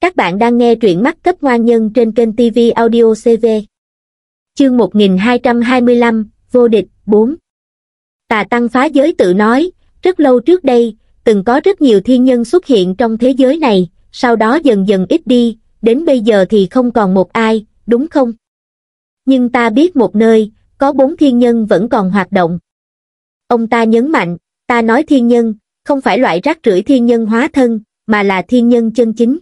Các bạn đang nghe truyện mắt cấp ngoan nhân trên kênh TV Audio CV. Chương 1225, Vô địch 4 Tà Tăng phá giới tự nói, rất lâu trước đây, từng có rất nhiều thiên nhân xuất hiện trong thế giới này, sau đó dần dần ít đi, đến bây giờ thì không còn một ai, đúng không? Nhưng ta biết một nơi, có bốn thiên nhân vẫn còn hoạt động. Ông ta nhấn mạnh, ta nói thiên nhân, không phải loại rác rưởi thiên nhân hóa thân, mà là thiên nhân chân chính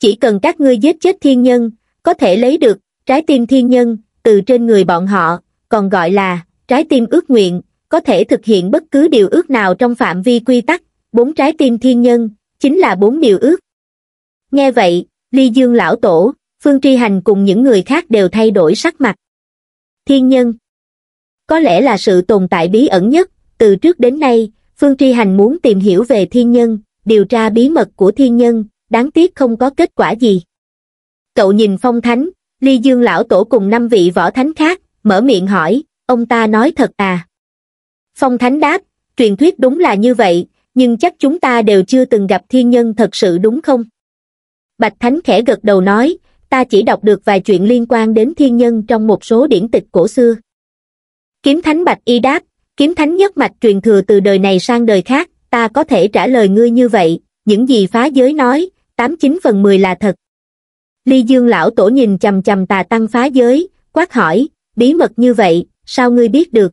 chỉ cần các ngươi giết chết thiên nhân có thể lấy được trái tim thiên nhân từ trên người bọn họ còn gọi là trái tim ước nguyện có thể thực hiện bất cứ điều ước nào trong phạm vi quy tắc bốn trái tim thiên nhân chính là bốn điều ước nghe vậy ly dương lão tổ phương tri hành cùng những người khác đều thay đổi sắc mặt thiên nhân có lẽ là sự tồn tại bí ẩn nhất từ trước đến nay phương tri hành muốn tìm hiểu về thiên nhân điều tra bí mật của thiên nhân đáng tiếc không có kết quả gì. Cậu nhìn phong thánh, ly dương lão tổ cùng năm vị võ thánh khác, mở miệng hỏi, ông ta nói thật à? Phong thánh đáp, truyền thuyết đúng là như vậy, nhưng chắc chúng ta đều chưa từng gặp thiên nhân thật sự đúng không? Bạch thánh khẽ gật đầu nói, ta chỉ đọc được vài chuyện liên quan đến thiên nhân trong một số điển tịch cổ xưa. Kiếm thánh bạch y đáp, kiếm thánh nhất mạch truyền thừa từ đời này sang đời khác, ta có thể trả lời ngươi như vậy, những gì phá giới nói, tám chín phần mười là thật ly dương lão tổ nhìn chầm chầm tà tăng phá giới quát hỏi bí mật như vậy sao ngươi biết được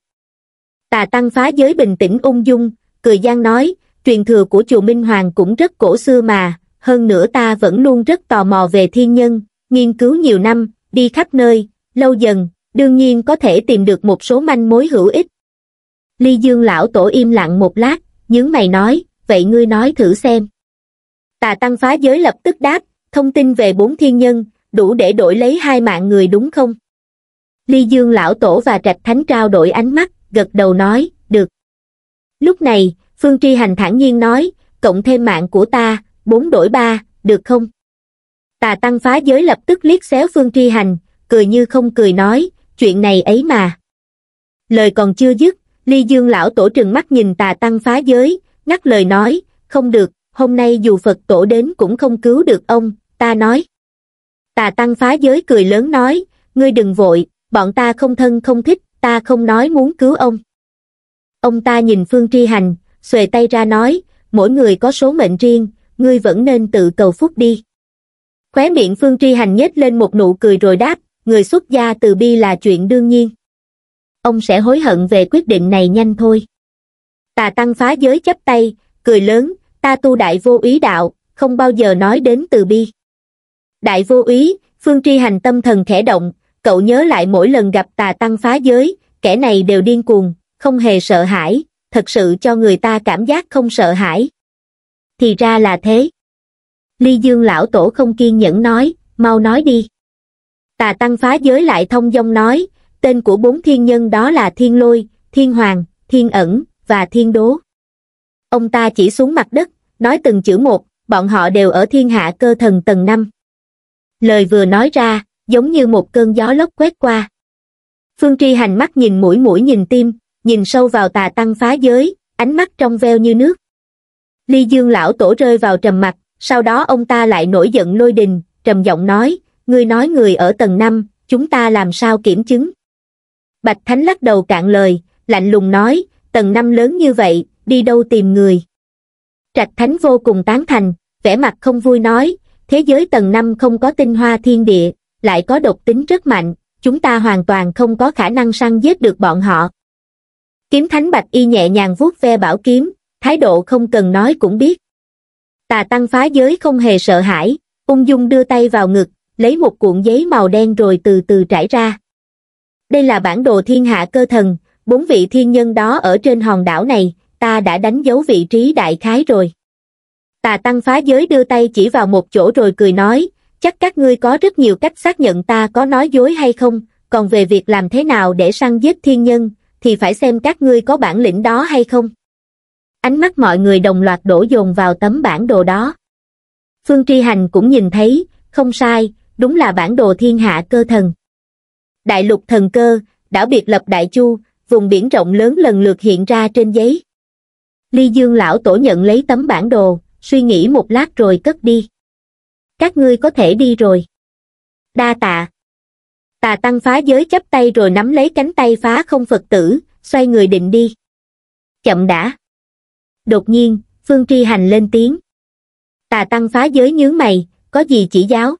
tà tăng phá giới bình tĩnh ung dung cười gian nói truyền thừa của chùa minh hoàng cũng rất cổ xưa mà hơn nữa ta vẫn luôn rất tò mò về thiên nhân nghiên cứu nhiều năm đi khắp nơi lâu dần đương nhiên có thể tìm được một số manh mối hữu ích ly dương lão tổ im lặng một lát nhướng mày nói vậy ngươi nói thử xem tà tăng phá giới lập tức đáp thông tin về bốn thiên nhân đủ để đổi lấy hai mạng người đúng không ly dương lão tổ và trạch thánh trao đổi ánh mắt gật đầu nói được lúc này phương tri hành thản nhiên nói cộng thêm mạng của ta bốn đổi ba được không tà tăng phá giới lập tức liếc xéo phương tri hành cười như không cười nói chuyện này ấy mà lời còn chưa dứt ly dương lão tổ trừng mắt nhìn tà tăng phá giới ngắt lời nói không được hôm nay dù Phật tổ đến cũng không cứu được ông, ta nói. Tà tăng phá giới cười lớn nói, ngươi đừng vội, bọn ta không thân không thích, ta không nói muốn cứu ông. Ông ta nhìn Phương Tri Hành, xuề tay ra nói, mỗi người có số mệnh riêng, ngươi vẫn nên tự cầu phúc đi. Khóe miệng Phương Tri Hành nhếch lên một nụ cười rồi đáp, người xuất gia từ bi là chuyện đương nhiên. Ông sẽ hối hận về quyết định này nhanh thôi. Tà Tăng phá giới chấp tay, cười lớn, ta tu đại vô ý đạo, không bao giờ nói đến từ bi. Đại vô ý phương tri hành tâm thần khẽ động, cậu nhớ lại mỗi lần gặp tà tăng phá giới, kẻ này đều điên cuồng, không hề sợ hãi, thật sự cho người ta cảm giác không sợ hãi. Thì ra là thế. Ly Dương lão tổ không kiên nhẫn nói, mau nói đi. Tà tăng phá giới lại thông dong nói, tên của bốn thiên nhân đó là Thiên Lôi, Thiên Hoàng, Thiên Ẩn, và Thiên Đố. Ông ta chỉ xuống mặt đất, nói từng chữ một bọn họ đều ở thiên hạ cơ thần tầng năm lời vừa nói ra giống như một cơn gió lốc quét qua phương tri hành mắt nhìn mũi mũi nhìn tim nhìn sâu vào tà tăng phá giới ánh mắt trong veo như nước ly dương lão tổ rơi vào trầm mặt, sau đó ông ta lại nổi giận lôi đình trầm giọng nói ngươi nói người ở tầng năm chúng ta làm sao kiểm chứng bạch thánh lắc đầu cạn lời lạnh lùng nói tầng năm lớn như vậy đi đâu tìm người Trạch Thánh vô cùng tán thành, vẻ mặt không vui nói, thế giới tầng năm không có tinh hoa thiên địa, lại có độc tính rất mạnh, chúng ta hoàn toàn không có khả năng săn giết được bọn họ. Kiếm Thánh Bạch Y nhẹ nhàng vuốt ve bảo kiếm, thái độ không cần nói cũng biết. Tà Tăng phá giới không hề sợ hãi, ung dung đưa tay vào ngực, lấy một cuộn giấy màu đen rồi từ từ trải ra. Đây là bản đồ thiên hạ cơ thần, bốn vị thiên nhân đó ở trên hòn đảo này ta đã đánh dấu vị trí đại khái rồi. Tà tăng phá giới đưa tay chỉ vào một chỗ rồi cười nói, chắc các ngươi có rất nhiều cách xác nhận ta có nói dối hay không, còn về việc làm thế nào để săn giết thiên nhân, thì phải xem các ngươi có bản lĩnh đó hay không. Ánh mắt mọi người đồng loạt đổ dồn vào tấm bản đồ đó. Phương Tri Hành cũng nhìn thấy, không sai, đúng là bản đồ thiên hạ cơ thần. Đại lục thần cơ, đảo biệt lập Đại Chu, vùng biển rộng lớn lần lượt hiện ra trên giấy ly dương lão tổ nhận lấy tấm bản đồ suy nghĩ một lát rồi cất đi các ngươi có thể đi rồi đa tạ tà tăng phá giới chấp tay rồi nắm lấy cánh tay phá không phật tử xoay người định đi chậm đã đột nhiên phương tri hành lên tiếng tà tăng phá giới nhướng mày có gì chỉ giáo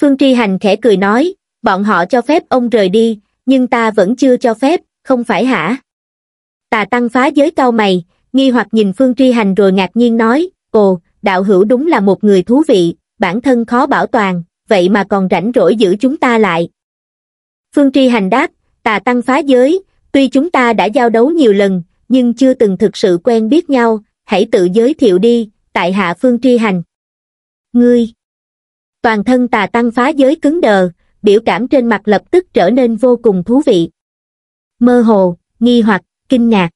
phương tri hành khẽ cười nói bọn họ cho phép ông rời đi nhưng ta vẫn chưa cho phép không phải hả tà tăng phá giới cau mày nghi hoặc nhìn Phương Tri Hành rồi ngạc nhiên nói, ồ, đạo hữu đúng là một người thú vị, bản thân khó bảo toàn, vậy mà còn rảnh rỗi giữ chúng ta lại. Phương Tri Hành đáp, tà tăng phá giới, tuy chúng ta đã giao đấu nhiều lần, nhưng chưa từng thực sự quen biết nhau, hãy tự giới thiệu đi, tại hạ Phương Tri Hành. Ngươi Toàn thân tà tăng phá giới cứng đờ, biểu cảm trên mặt lập tức trở nên vô cùng thú vị. Mơ hồ, nghi hoặc, kinh ngạc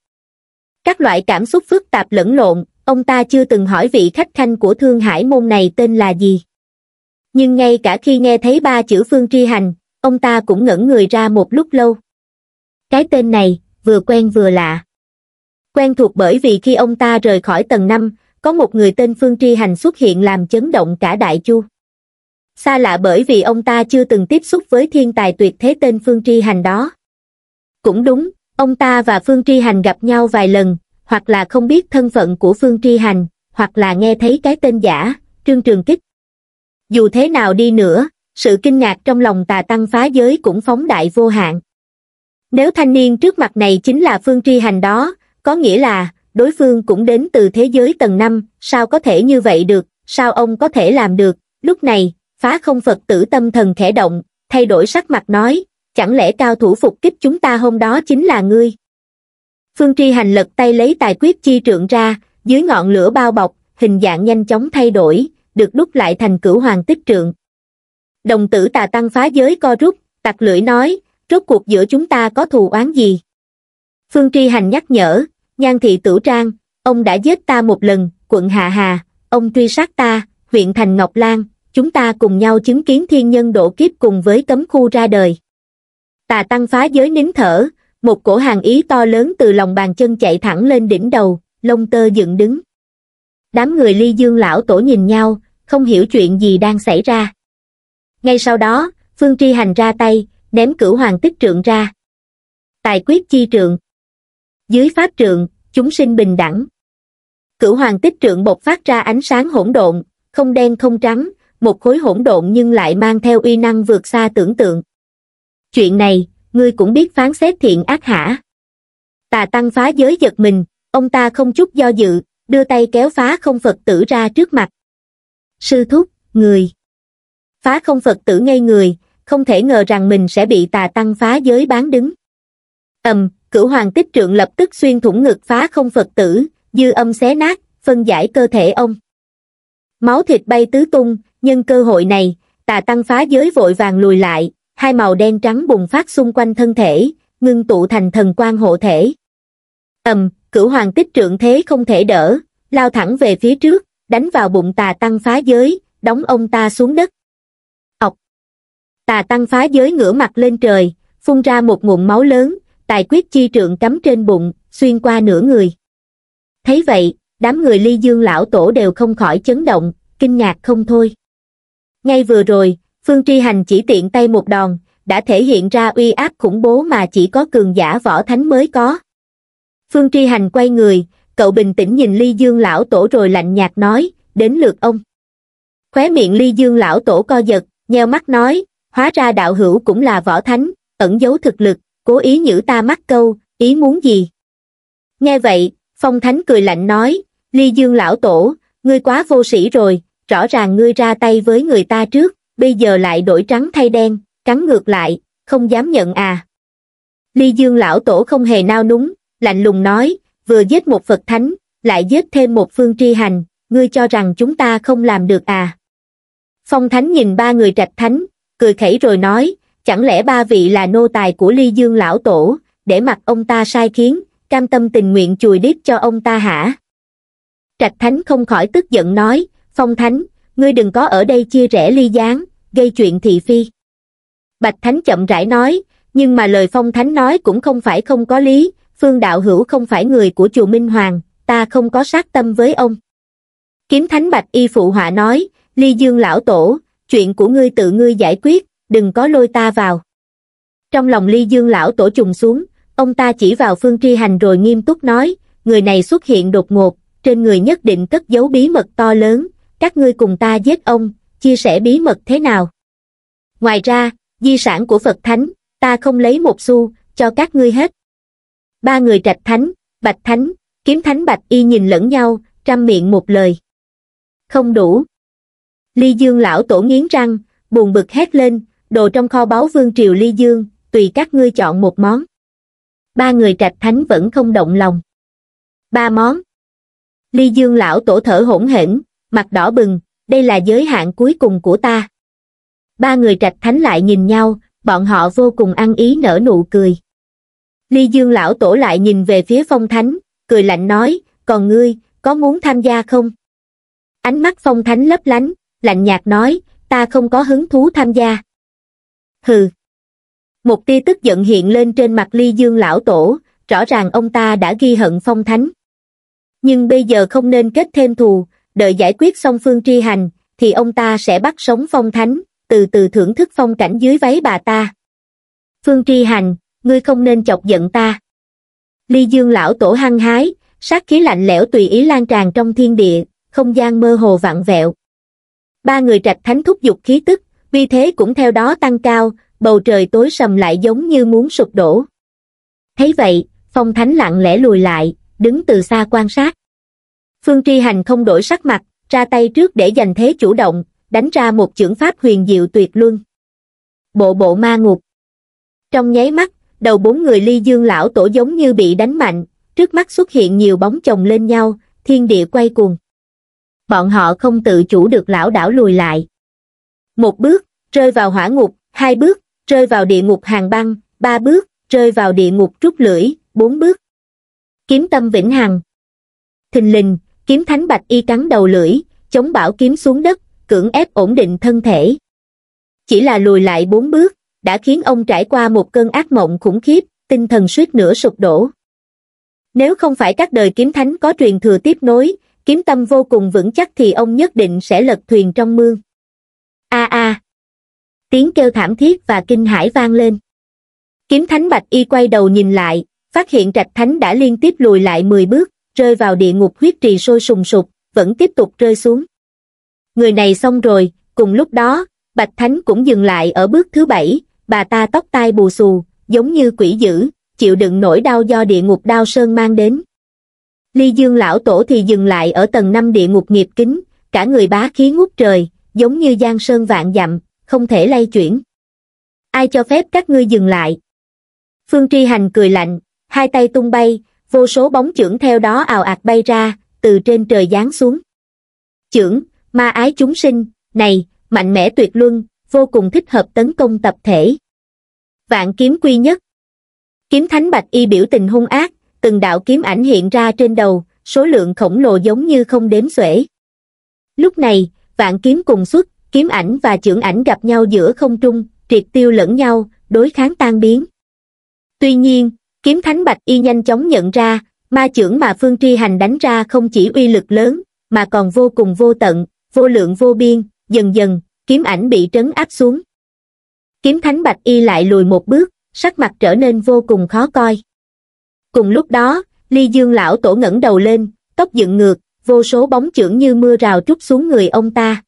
các loại cảm xúc phức tạp lẫn lộn ông ta chưa từng hỏi vị khách khanh của thương hải môn này tên là gì nhưng ngay cả khi nghe thấy ba chữ phương tri hành ông ta cũng ngẩn người ra một lúc lâu cái tên này vừa quen vừa lạ quen thuộc bởi vì khi ông ta rời khỏi tầng năm có một người tên phương tri hành xuất hiện làm chấn động cả đại chu xa lạ bởi vì ông ta chưa từng tiếp xúc với thiên tài tuyệt thế tên phương tri hành đó cũng đúng Ông ta và Phương Tri Hành gặp nhau vài lần, hoặc là không biết thân phận của Phương Tri Hành, hoặc là nghe thấy cái tên giả, Trương Trường Kích. Dù thế nào đi nữa, sự kinh ngạc trong lòng tà tăng phá giới cũng phóng đại vô hạn. Nếu thanh niên trước mặt này chính là Phương Tri Hành đó, có nghĩa là đối phương cũng đến từ thế giới tầng năm, sao có thể như vậy được, sao ông có thể làm được, lúc này, phá không Phật tử tâm thần khẽ động, thay đổi sắc mặt nói, chẳng lẽ cao thủ phục kích chúng ta hôm đó chính là ngươi phương tri hành lật tay lấy tài quyết chi trượng ra dưới ngọn lửa bao bọc hình dạng nhanh chóng thay đổi được đúc lại thành cửu hoàng tích trượng đồng tử tà tăng phá giới co rút tặc lưỡi nói rốt cuộc giữa chúng ta có thù oán gì phương tri hành nhắc nhở nhan thị tử trang ông đã giết ta một lần quận hạ hà ông truy sát ta huyện thành ngọc lan chúng ta cùng nhau chứng kiến thiên nhân độ kiếp cùng với cấm khu ra đời tà tăng phá giới nín thở, một cổ hàng ý to lớn từ lòng bàn chân chạy thẳng lên đỉnh đầu, lông tơ dựng đứng. Đám người ly dương lão tổ nhìn nhau, không hiểu chuyện gì đang xảy ra. Ngay sau đó, Phương Tri Hành ra tay, ném cửu hoàng tích trượng ra. Tài quyết chi trượng. Dưới pháp trượng, chúng sinh bình đẳng. Cửu hoàng tích trượng bộc phát ra ánh sáng hỗn độn, không đen không trắng, một khối hỗn độn nhưng lại mang theo uy năng vượt xa tưởng tượng chuyện này, ngươi cũng biết phán xét thiện ác hả? Tà tăng phá giới giật mình, ông ta không chút do dự, đưa tay kéo phá không Phật tử ra trước mặt. Sư thúc, người. Phá không Phật tử ngây người, không thể ngờ rằng mình sẽ bị tà tăng phá giới bán đứng. ầm, cửu hoàng tích trượng lập tức xuyên thủng ngực phá không Phật tử, dư âm xé nát, phân giải cơ thể ông. Máu thịt bay tứ tung, nhân cơ hội này, tà tăng phá giới vội vàng lùi lại, hai màu đen trắng bùng phát xung quanh thân thể, ngưng tụ thành thần quan hộ thể. Ầm, cửu hoàng tích trượng thế không thể đỡ, lao thẳng về phía trước, đánh vào bụng tà tăng phá giới, đóng ông ta xuống đất. Ọc! Tà tăng phá giới ngửa mặt lên trời, phun ra một nguồn máu lớn, tài quyết chi trượng cắm trên bụng, xuyên qua nửa người. Thấy vậy, đám người ly dương lão tổ đều không khỏi chấn động, kinh ngạc không thôi. Ngay vừa rồi, phương tri hành chỉ tiện tay một đòn đã thể hiện ra uy áp khủng bố mà chỉ có cường giả võ thánh mới có phương tri hành quay người cậu bình tĩnh nhìn ly dương lão tổ rồi lạnh nhạt nói đến lượt ông khóe miệng ly dương lão tổ co giật nheo mắt nói hóa ra đạo hữu cũng là võ thánh ẩn giấu thực lực cố ý nhử ta mắc câu ý muốn gì nghe vậy phong thánh cười lạnh nói ly dương lão tổ ngươi quá vô sĩ rồi rõ ràng ngươi ra tay với người ta trước bây giờ lại đổi trắng thay đen, cắn ngược lại, không dám nhận à. Ly Dương lão tổ không hề nao núng, lạnh lùng nói, vừa giết một Phật Thánh, lại giết thêm một phương tri hành, ngươi cho rằng chúng ta không làm được à. Phong Thánh nhìn ba người trạch thánh, cười khẩy rồi nói, chẳng lẽ ba vị là nô tài của Ly Dương lão tổ, để mặc ông ta sai khiến, cam tâm tình nguyện chùi đít cho ông ta hả? Trạch Thánh không khỏi tức giận nói, Phong Thánh, ngươi đừng có ở đây chia rẽ ly gián gây chuyện thị phi bạch thánh chậm rãi nói nhưng mà lời phong thánh nói cũng không phải không có lý phương đạo hữu không phải người của chùa minh hoàng ta không có sát tâm với ông kiếm thánh bạch y phụ họa nói ly dương lão tổ chuyện của ngươi tự ngươi giải quyết đừng có lôi ta vào trong lòng ly dương lão tổ trùng xuống ông ta chỉ vào phương tri hành rồi nghiêm túc nói người này xuất hiện đột ngột trên người nhất định cất giấu bí mật to lớn các ngươi cùng ta giết ông, chia sẻ bí mật thế nào? Ngoài ra, di sản của Phật Thánh, ta không lấy một xu, cho các ngươi hết. Ba người trạch thánh, bạch thánh, kiếm thánh bạch y nhìn lẫn nhau, trăm miệng một lời. Không đủ. Ly Dương lão tổ nghiến răng, buồn bực hét lên, đồ trong kho báu vương triều Ly Dương, tùy các ngươi chọn một món. Ba người trạch thánh vẫn không động lòng. Ba món. Ly Dương lão tổ thở hỗn hển, mặt đỏ bừng, đây là giới hạn cuối cùng của ta. Ba người trạch thánh lại nhìn nhau, bọn họ vô cùng ăn ý nở nụ cười. Ly Dương lão tổ lại nhìn về phía phong thánh, cười lạnh nói, còn ngươi, có muốn tham gia không? Ánh mắt phong thánh lấp lánh, lạnh nhạt nói, ta không có hứng thú tham gia. Hừ. Một tia tức giận hiện lên trên mặt Ly Dương lão tổ, rõ ràng ông ta đã ghi hận phong thánh. Nhưng bây giờ không nên kết thêm thù, đợi giải quyết xong phương tri hành, thì ông ta sẽ bắt sống phong thánh, từ từ thưởng thức phong cảnh dưới váy bà ta. Phương tri hành, ngươi không nên chọc giận ta. Ly dương lão tổ hăng hái, sát khí lạnh lẽo tùy ý lan tràn trong thiên địa, không gian mơ hồ vặn vẹo. Ba người trạch thánh thúc giục khí tức, vì thế cũng theo đó tăng cao, bầu trời tối sầm lại giống như muốn sụp đổ. Thấy vậy, phong thánh lặng lẽ lùi lại, đứng từ xa quan sát phương tri hành không đổi sắc mặt ra tay trước để giành thế chủ động đánh ra một chưởng pháp huyền diệu tuyệt luân bộ bộ ma ngục trong nháy mắt đầu bốn người ly dương lão tổ giống như bị đánh mạnh trước mắt xuất hiện nhiều bóng chồng lên nhau thiên địa quay cuồng bọn họ không tự chủ được lão đảo lùi lại một bước rơi vào hỏa ngục hai bước rơi vào địa ngục hàng băng ba bước rơi vào địa ngục trúc lưỡi bốn bước kiếm tâm vĩnh hằng thình lình kiếm thánh bạch y cắn đầu lưỡi chống bảo kiếm xuống đất cưỡng ép ổn định thân thể chỉ là lùi lại bốn bước đã khiến ông trải qua một cơn ác mộng khủng khiếp tinh thần suýt nửa sụp đổ nếu không phải các đời kiếm thánh có truyền thừa tiếp nối kiếm tâm vô cùng vững chắc thì ông nhất định sẽ lật thuyền trong mương a a tiếng kêu thảm thiết và kinh hãi vang lên kiếm thánh bạch y quay đầu nhìn lại phát hiện trạch thánh đã liên tiếp lùi lại mười bước rơi vào địa ngục huyết trì sôi sùng sục, vẫn tiếp tục rơi xuống. Người này xong rồi, cùng lúc đó, Bạch Thánh cũng dừng lại ở bước thứ bảy, bà ta tóc tai bù xù, giống như quỷ dữ, chịu đựng nỗi đau do địa ngục đao sơn mang đến. Ly Dương lão tổ thì dừng lại ở tầng năm địa ngục nghiệp kính, cả người bá khí ngút trời, giống như giang sơn vạn dặm, không thể lay chuyển. Ai cho phép các ngươi dừng lại? Phương Tri Hành cười lạnh, hai tay tung bay, vô số bóng chưởng theo đó ào ạt bay ra từ trên trời giáng xuống chưởng ma ái chúng sinh này mạnh mẽ tuyệt luân vô cùng thích hợp tấn công tập thể vạn kiếm quy nhất kiếm thánh bạch y biểu tình hung ác từng đạo kiếm ảnh hiện ra trên đầu số lượng khổng lồ giống như không đếm xuể lúc này vạn kiếm cùng xuất kiếm ảnh và chưởng ảnh gặp nhau giữa không trung triệt tiêu lẫn nhau đối kháng tan biến tuy nhiên kiếm thánh bạch y nhanh chóng nhận ra ma chưởng mà phương tri hành đánh ra không chỉ uy lực lớn mà còn vô cùng vô tận vô lượng vô biên dần dần kiếm ảnh bị trấn áp xuống kiếm thánh bạch y lại lùi một bước sắc mặt trở nên vô cùng khó coi cùng lúc đó ly dương lão tổ ngẩng đầu lên tóc dựng ngược vô số bóng chưởng như mưa rào trút xuống người ông ta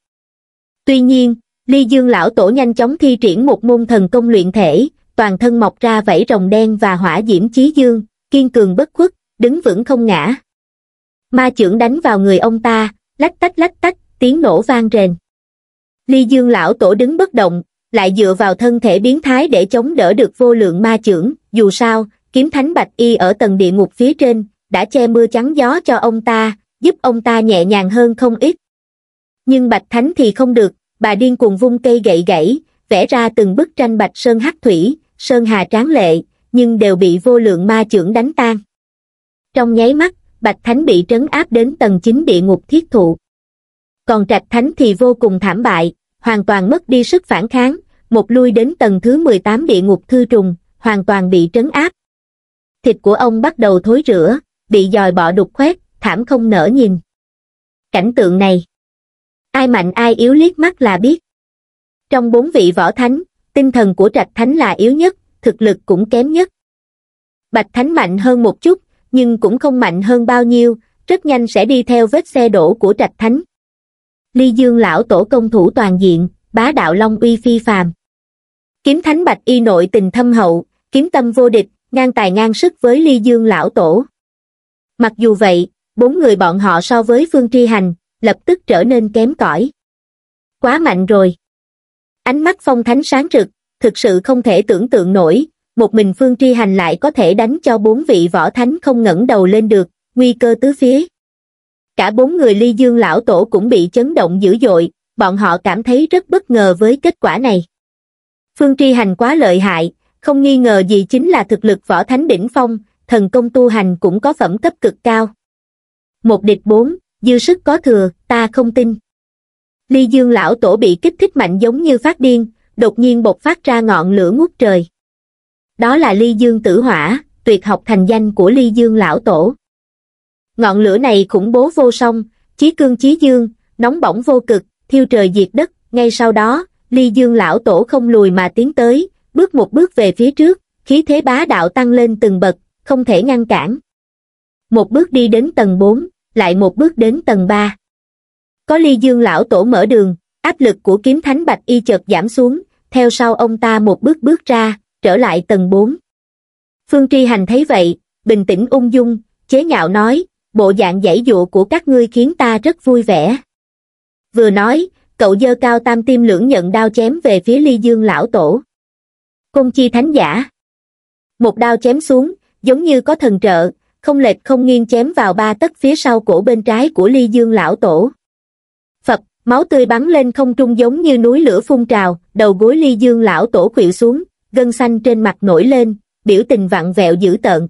tuy nhiên ly dương lão tổ nhanh chóng thi triển một môn thần công luyện thể toàn thân mọc ra vảy rồng đen và hỏa diễm chí dương, kiên cường bất khuất, đứng vững không ngã. Ma trưởng đánh vào người ông ta, lách tách lách tách, tiếng nổ vang rền. Ly Dương lão tổ đứng bất động, lại dựa vào thân thể biến thái để chống đỡ được vô lượng ma trưởng, dù sao, kiếm thánh bạch y ở tầng địa ngục phía trên, đã che mưa trắng gió cho ông ta, giúp ông ta nhẹ nhàng hơn không ít. Nhưng bạch thánh thì không được, bà điên cuồng vung cây gậy gãy, vẽ ra từng bức tranh bạch sơn hắc thủy, sơn hà tráng lệ, nhưng đều bị vô lượng ma trưởng đánh tan. Trong nháy mắt, Bạch Thánh bị trấn áp đến tầng chính địa ngục thiết thụ. Còn Trạch Thánh thì vô cùng thảm bại, hoàn toàn mất đi sức phản kháng, một lui đến tầng thứ 18 địa ngục thư trùng, hoàn toàn bị trấn áp. Thịt của ông bắt đầu thối rửa, bị dòi bọ đục khoét, thảm không nở nhìn. Cảnh tượng này, ai mạnh ai yếu liếc mắt là biết. Trong bốn vị võ thánh, tinh thần của trạch thánh là yếu nhất thực lực cũng kém nhất bạch thánh mạnh hơn một chút nhưng cũng không mạnh hơn bao nhiêu rất nhanh sẽ đi theo vết xe đổ của trạch thánh ly dương lão tổ công thủ toàn diện bá đạo long uy phi phàm kiếm thánh bạch y nội tình thâm hậu kiếm tâm vô địch ngang tài ngang sức với ly dương lão tổ mặc dù vậy bốn người bọn họ so với phương tri hành lập tức trở nên kém cỏi quá mạnh rồi ánh mắt phong thánh sáng rực thực sự không thể tưởng tượng nổi một mình phương tri hành lại có thể đánh cho bốn vị võ thánh không ngẩng đầu lên được nguy cơ tứ phía cả bốn người ly dương lão tổ cũng bị chấn động dữ dội bọn họ cảm thấy rất bất ngờ với kết quả này phương tri hành quá lợi hại không nghi ngờ gì chính là thực lực võ thánh đỉnh phong thần công tu hành cũng có phẩm cấp cực cao một địch bốn dư sức có thừa ta không tin ly dương lão tổ bị kích thích mạnh giống như phát điên, đột nhiên bộc phát ra ngọn lửa ngút trời. Đó là ly dương tử hỏa, tuyệt học thành danh của ly dương lão tổ. Ngọn lửa này khủng bố vô song, chí cương chí dương, nóng bỏng vô cực, thiêu trời diệt đất, ngay sau đó, ly dương lão tổ không lùi mà tiến tới, bước một bước về phía trước, khí thế bá đạo tăng lên từng bậc, không thể ngăn cản. Một bước đi đến tầng 4, lại một bước đến tầng 3. Có ly dương lão tổ mở đường, áp lực của kiếm thánh bạch y chợt giảm xuống, theo sau ông ta một bước bước ra, trở lại tầng 4. Phương Tri Hành thấy vậy, bình tĩnh ung dung, chế nhạo nói, bộ dạng giải dụ của các ngươi khiến ta rất vui vẻ. Vừa nói, cậu dơ cao tam tim lưỡng nhận đao chém về phía ly dương lão tổ. Công chi thánh giả. Một đao chém xuống, giống như có thần trợ, không lệch không nghiêng chém vào ba tấc phía sau cổ bên trái của ly dương lão tổ máu tươi bắn lên không trung giống như núi lửa phun trào, đầu gối ly dương lão tổ khuỵu xuống, gân xanh trên mặt nổi lên, biểu tình vặn vẹo dữ tợn.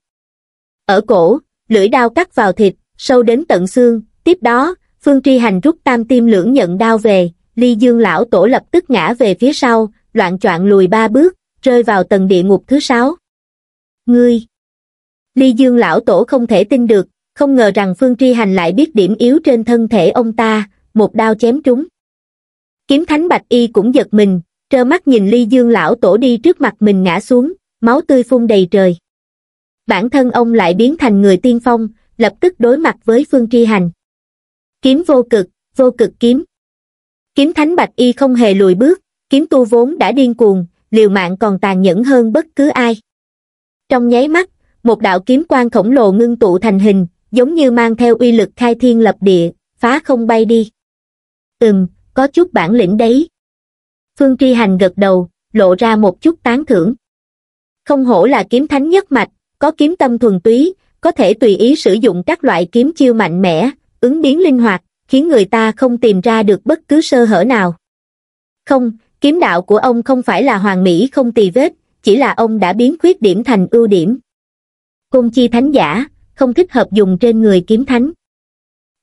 Ở cổ, lưỡi đao cắt vào thịt, sâu đến tận xương, tiếp đó, Phương Tri Hành rút tam tim lưỡng nhận đao về, ly dương lão tổ lập tức ngã về phía sau, loạn choạng lùi ba bước, rơi vào tầng địa ngục thứ sáu. Ngươi! Ly dương lão tổ không thể tin được, không ngờ rằng Phương Tri Hành lại biết điểm yếu trên thân thể ông ta, một đao chém trúng kiếm thánh bạch y cũng giật mình trơ mắt nhìn ly dương lão tổ đi trước mặt mình ngã xuống máu tươi phun đầy trời bản thân ông lại biến thành người tiên phong lập tức đối mặt với phương tri hành kiếm vô cực vô cực kiếm kiếm thánh bạch y không hề lùi bước kiếm tu vốn đã điên cuồng liều mạng còn tàn nhẫn hơn bất cứ ai trong nháy mắt một đạo kiếm quang khổng lồ ngưng tụ thành hình giống như mang theo uy lực khai thiên lập địa phá không bay đi ừm có chút bản lĩnh đấy phương tri hành gật đầu lộ ra một chút tán thưởng không hổ là kiếm thánh nhất mạch có kiếm tâm thuần túy có thể tùy ý sử dụng các loại kiếm chiêu mạnh mẽ ứng biến linh hoạt khiến người ta không tìm ra được bất cứ sơ hở nào không kiếm đạo của ông không phải là hoàng mỹ không tì vết chỉ là ông đã biến khuyết điểm thành ưu điểm Cung chi thánh giả không thích hợp dùng trên người kiếm thánh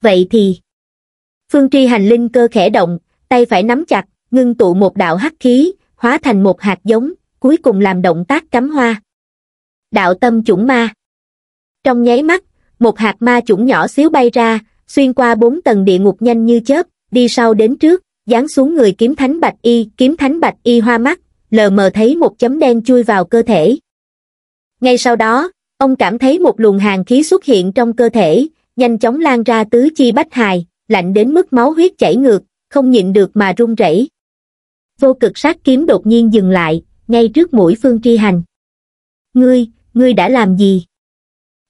vậy thì phương tri hành linh cơ khẽ động tay phải nắm chặt ngưng tụ một đạo hắc khí hóa thành một hạt giống cuối cùng làm động tác cắm hoa đạo tâm chủng ma trong nháy mắt một hạt ma chủng nhỏ xíu bay ra xuyên qua bốn tầng địa ngục nhanh như chớp đi sau đến trước giáng xuống người kiếm thánh bạch y kiếm thánh bạch y hoa mắt lờ mờ thấy một chấm đen chui vào cơ thể ngay sau đó ông cảm thấy một luồng hàng khí xuất hiện trong cơ thể nhanh chóng lan ra tứ chi bách hài lạnh đến mức máu huyết chảy ngược không nhịn được mà run rẩy vô cực sát kiếm đột nhiên dừng lại ngay trước mũi phương tri hành ngươi ngươi đã làm gì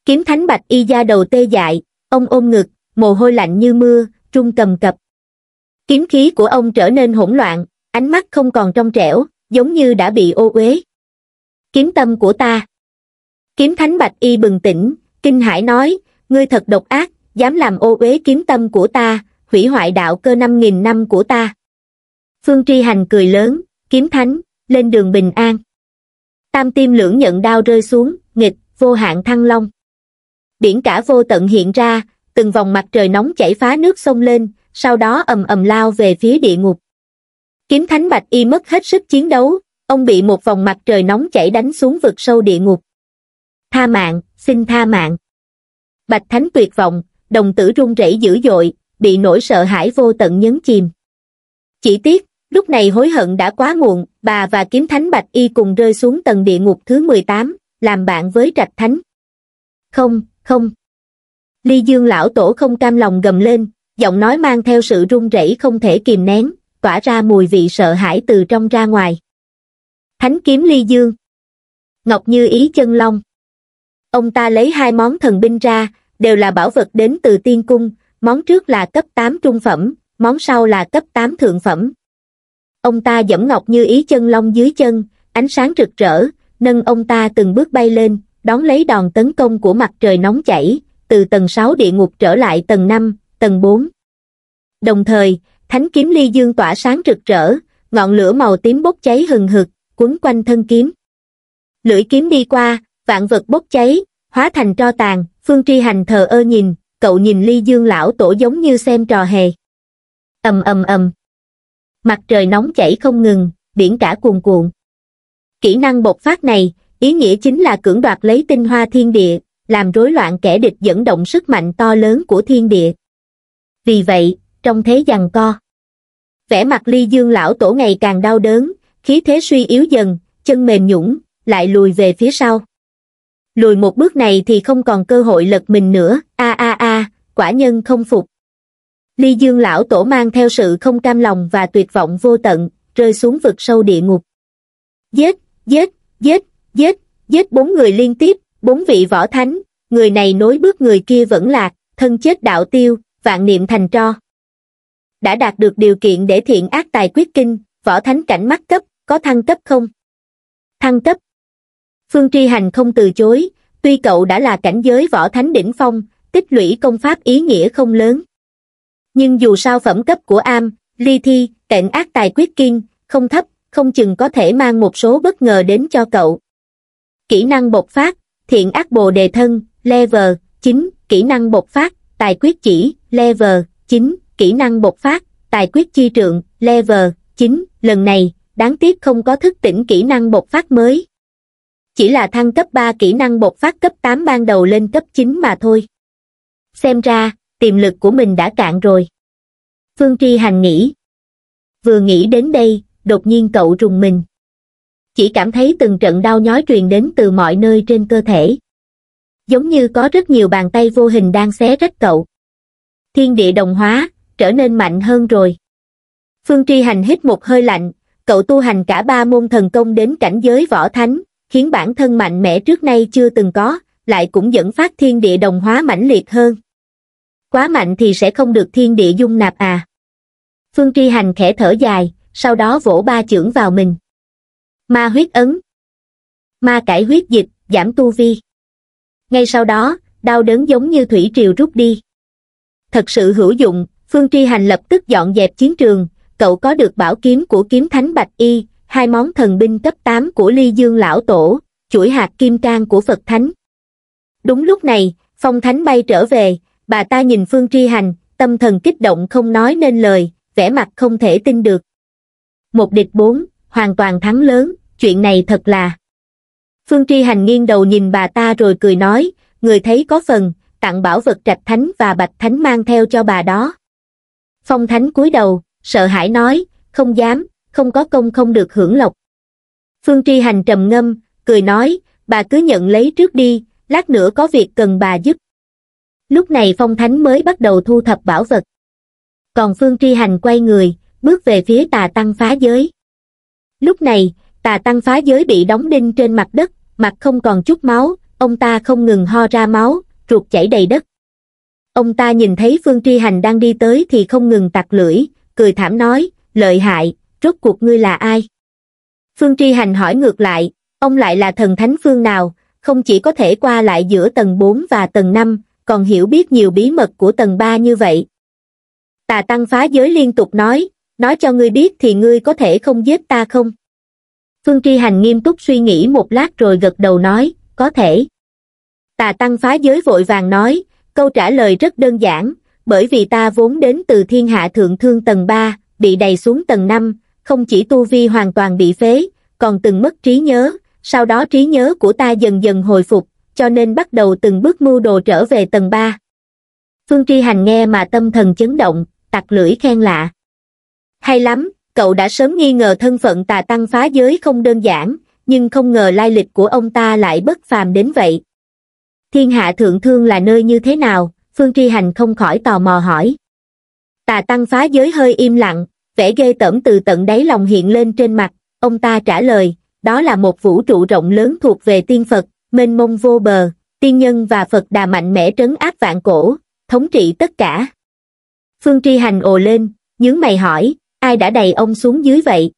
kiếm thánh bạch y da đầu tê dại ông ôm ngực mồ hôi lạnh như mưa trung cầm cập kiếm khí của ông trở nên hỗn loạn ánh mắt không còn trong trẻo giống như đã bị ô uế kiếm tâm của ta kiếm thánh bạch y bừng tỉnh kinh hãi nói ngươi thật độc ác dám làm ô uế kiếm tâm của ta hủy hoại đạo cơ năm nghìn năm của ta phương tri hành cười lớn kiếm thánh lên đường bình an tam tim lưỡng nhận đao rơi xuống nghịch vô hạn thăng long biển cả vô tận hiện ra từng vòng mặt trời nóng chảy phá nước sông lên sau đó ầm ầm lao về phía địa ngục kiếm thánh bạch y mất hết sức chiến đấu ông bị một vòng mặt trời nóng chảy đánh xuống vực sâu địa ngục tha mạng xin tha mạng bạch thánh tuyệt vọng đồng tử run rẩy dữ dội, bị nỗi sợ hãi vô tận nhấn chìm. Chỉ tiếc, lúc này hối hận đã quá muộn, bà và kiếm thánh Bạch Y cùng rơi xuống tầng địa ngục thứ 18, làm bạn với trạch thánh. Không, không. Ly Dương lão tổ không cam lòng gầm lên, giọng nói mang theo sự run rẩy không thể kìm nén, tỏa ra mùi vị sợ hãi từ trong ra ngoài. Thánh kiếm Ly Dương Ngọc Như Ý chân long. Ông ta lấy hai món thần binh ra, đều là bảo vật đến từ tiên cung, món trước là cấp 8 trung phẩm, món sau là cấp 8 thượng phẩm. Ông ta dẫm ngọc như ý chân long dưới chân, ánh sáng rực rỡ, nâng ông ta từng bước bay lên, đón lấy đòn tấn công của mặt trời nóng chảy, từ tầng 6 địa ngục trở lại tầng 5, tầng 4. Đồng thời, thánh kiếm ly dương tỏa sáng rực rỡ, ngọn lửa màu tím bốc cháy hừng hực, quấn quanh thân kiếm. Lưỡi kiếm đi qua, vạn vật bốc cháy, hóa thành tro tàn, Phương Tri Hành thờ ơ nhìn, cậu nhìn ly dương lão tổ giống như xem trò hề. ầm ầm ầm. Mặt trời nóng chảy không ngừng, biển cả cuồn cuộn. Kỹ năng bộc phát này, ý nghĩa chính là cưỡng đoạt lấy tinh hoa thiên địa, làm rối loạn kẻ địch dẫn động sức mạnh to lớn của thiên địa. Vì vậy, trong thế giằng co, vẻ mặt ly dương lão tổ ngày càng đau đớn, khí thế suy yếu dần, chân mềm nhũng, lại lùi về phía sau lùi một bước này thì không còn cơ hội lật mình nữa a a a quả nhân không phục ly dương lão tổ mang theo sự không cam lòng và tuyệt vọng vô tận rơi xuống vực sâu địa ngục giết giết giết giết giết bốn người liên tiếp bốn vị võ thánh người này nối bước người kia vẫn lạc thân chết đạo tiêu vạn niệm thành tro đã đạt được điều kiện để thiện ác tài quyết kinh võ thánh cảnh mắt cấp có thăng cấp không thăng cấp Phương Tri Hành không từ chối, tuy cậu đã là cảnh giới võ thánh đỉnh phong, tích lũy công pháp ý nghĩa không lớn. Nhưng dù sao phẩm cấp của am, ly thi, cạnh ác tài quyết kinh không thấp, không chừng có thể mang một số bất ngờ đến cho cậu. Kỹ năng bộc phát, thiện ác bồ đề thân, level 9, kỹ năng bộc phát, tài quyết chỉ, level 9, kỹ năng bộc phát, tài quyết chi trượng, level 9, lần này, đáng tiếc không có thức tỉnh kỹ năng bộc phát mới chỉ là thăng cấp 3 kỹ năng bộc phát cấp 8 ban đầu lên cấp 9 mà thôi. Xem ra, tiềm lực của mình đã cạn rồi. Phương Tri Hành nghĩ. Vừa nghĩ đến đây, đột nhiên cậu rùng mình. Chỉ cảm thấy từng trận đau nhói truyền đến từ mọi nơi trên cơ thể. Giống như có rất nhiều bàn tay vô hình đang xé rách cậu. Thiên địa đồng hóa, trở nên mạnh hơn rồi. Phương Tri Hành hít một hơi lạnh, cậu tu hành cả ba môn thần công đến cảnh giới võ thánh, khiến bản thân mạnh mẽ trước nay chưa từng có, lại cũng dẫn phát thiên địa đồng hóa mãnh liệt hơn. Quá mạnh thì sẽ không được thiên địa dung nạp à. Phương Tri Hành khẽ thở dài, sau đó vỗ ba chưởng vào mình. Ma huyết ấn. Ma cải huyết dịch, giảm tu vi. Ngay sau đó, đau đớn giống như thủy triều rút đi. Thật sự hữu dụng, Phương Tri Hành lập tức dọn dẹp chiến trường, cậu có được bảo kiếm của kiếm thánh Bạch Y, hai món thần binh cấp 8 của Ly Dương Lão Tổ, chuỗi hạt kim cang của Phật Thánh. Đúng lúc này, Phong Thánh bay trở về, bà ta nhìn Phương Tri Hành, tâm thần kích động không nói nên lời, vẻ mặt không thể tin được. Một địch bốn, hoàn toàn thắng lớn, chuyện này thật là... Phương Tri Hành nghiêng đầu nhìn bà ta rồi cười nói, người thấy có phần, tặng bảo vật trạch thánh và bạch thánh mang theo cho bà đó. Phong Thánh cúi đầu, sợ hãi nói, không dám, không có công không được hưởng lộc. Phương Tri Hành trầm ngâm, cười nói, bà cứ nhận lấy trước đi, lát nữa có việc cần bà giúp. Lúc này Phong Thánh mới bắt đầu thu thập bảo vật. Còn Phương Tri Hành quay người, bước về phía tà tăng phá giới. Lúc này, tà tăng phá giới bị đóng đinh trên mặt đất, mặt không còn chút máu, ông ta không ngừng ho ra máu, ruột chảy đầy đất. Ông ta nhìn thấy Phương Tri Hành đang đi tới thì không ngừng tặc lưỡi, cười thảm nói, lợi hại, rốt cuộc ngươi là ai? Phương Tri Hành hỏi ngược lại, ông lại là thần thánh phương nào, không chỉ có thể qua lại giữa tầng 4 và tầng 5, còn hiểu biết nhiều bí mật của tầng 3 như vậy. Tà Tăng phá giới liên tục nói, nói cho ngươi biết thì ngươi có thể không giết ta không? Phương Tri Hành nghiêm túc suy nghĩ một lát rồi gật đầu nói, có thể. Tà Tăng phá giới vội vàng nói, câu trả lời rất đơn giản, bởi vì ta vốn đến từ thiên hạ thượng thương tầng 3, bị đầy xuống tầng 5, không chỉ tu vi hoàn toàn bị phế, còn từng mất trí nhớ, sau đó trí nhớ của ta dần dần hồi phục, cho nên bắt đầu từng bước mưu đồ trở về tầng 3. Phương Tri Hành nghe mà tâm thần chấn động, tặc lưỡi khen lạ. Hay lắm, cậu đã sớm nghi ngờ thân phận tà tăng phá giới không đơn giản, nhưng không ngờ lai lịch của ông ta lại bất phàm đến vậy. Thiên hạ thượng thương là nơi như thế nào? Phương Tri Hành không khỏi tò mò hỏi. Tà tăng phá giới hơi im lặng, vẻ ghê tởm từ tận đáy lòng hiện lên trên mặt, ông ta trả lời, đó là một vũ trụ rộng lớn thuộc về tiên Phật, mênh mông vô bờ, tiên nhân và Phật đà mạnh mẽ trấn áp vạn cổ, thống trị tất cả. Phương Tri Hành ồ lên, nhướng mày hỏi, ai đã đầy ông xuống dưới vậy?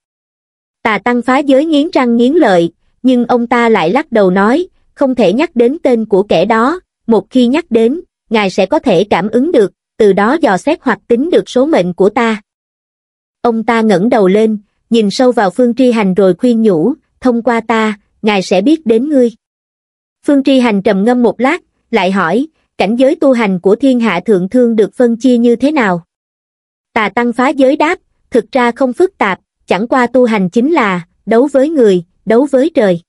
Tà Tăng phá giới nghiến răng nghiến lợi, nhưng ông ta lại lắc đầu nói, không thể nhắc đến tên của kẻ đó, một khi nhắc đến, ngài sẽ có thể cảm ứng được, từ đó dò xét hoặc tính được số mệnh của ta. Ông ta ngẩng đầu lên, nhìn sâu vào Phương Tri Hành rồi khuyên nhủ, thông qua ta, ngài sẽ biết đến ngươi. Phương Tri Hành trầm ngâm một lát, lại hỏi, cảnh giới tu hành của thiên hạ thượng thương được phân chia như thế nào? Tà tăng phá giới đáp, thực ra không phức tạp, chẳng qua tu hành chính là, đấu với người, đấu với trời.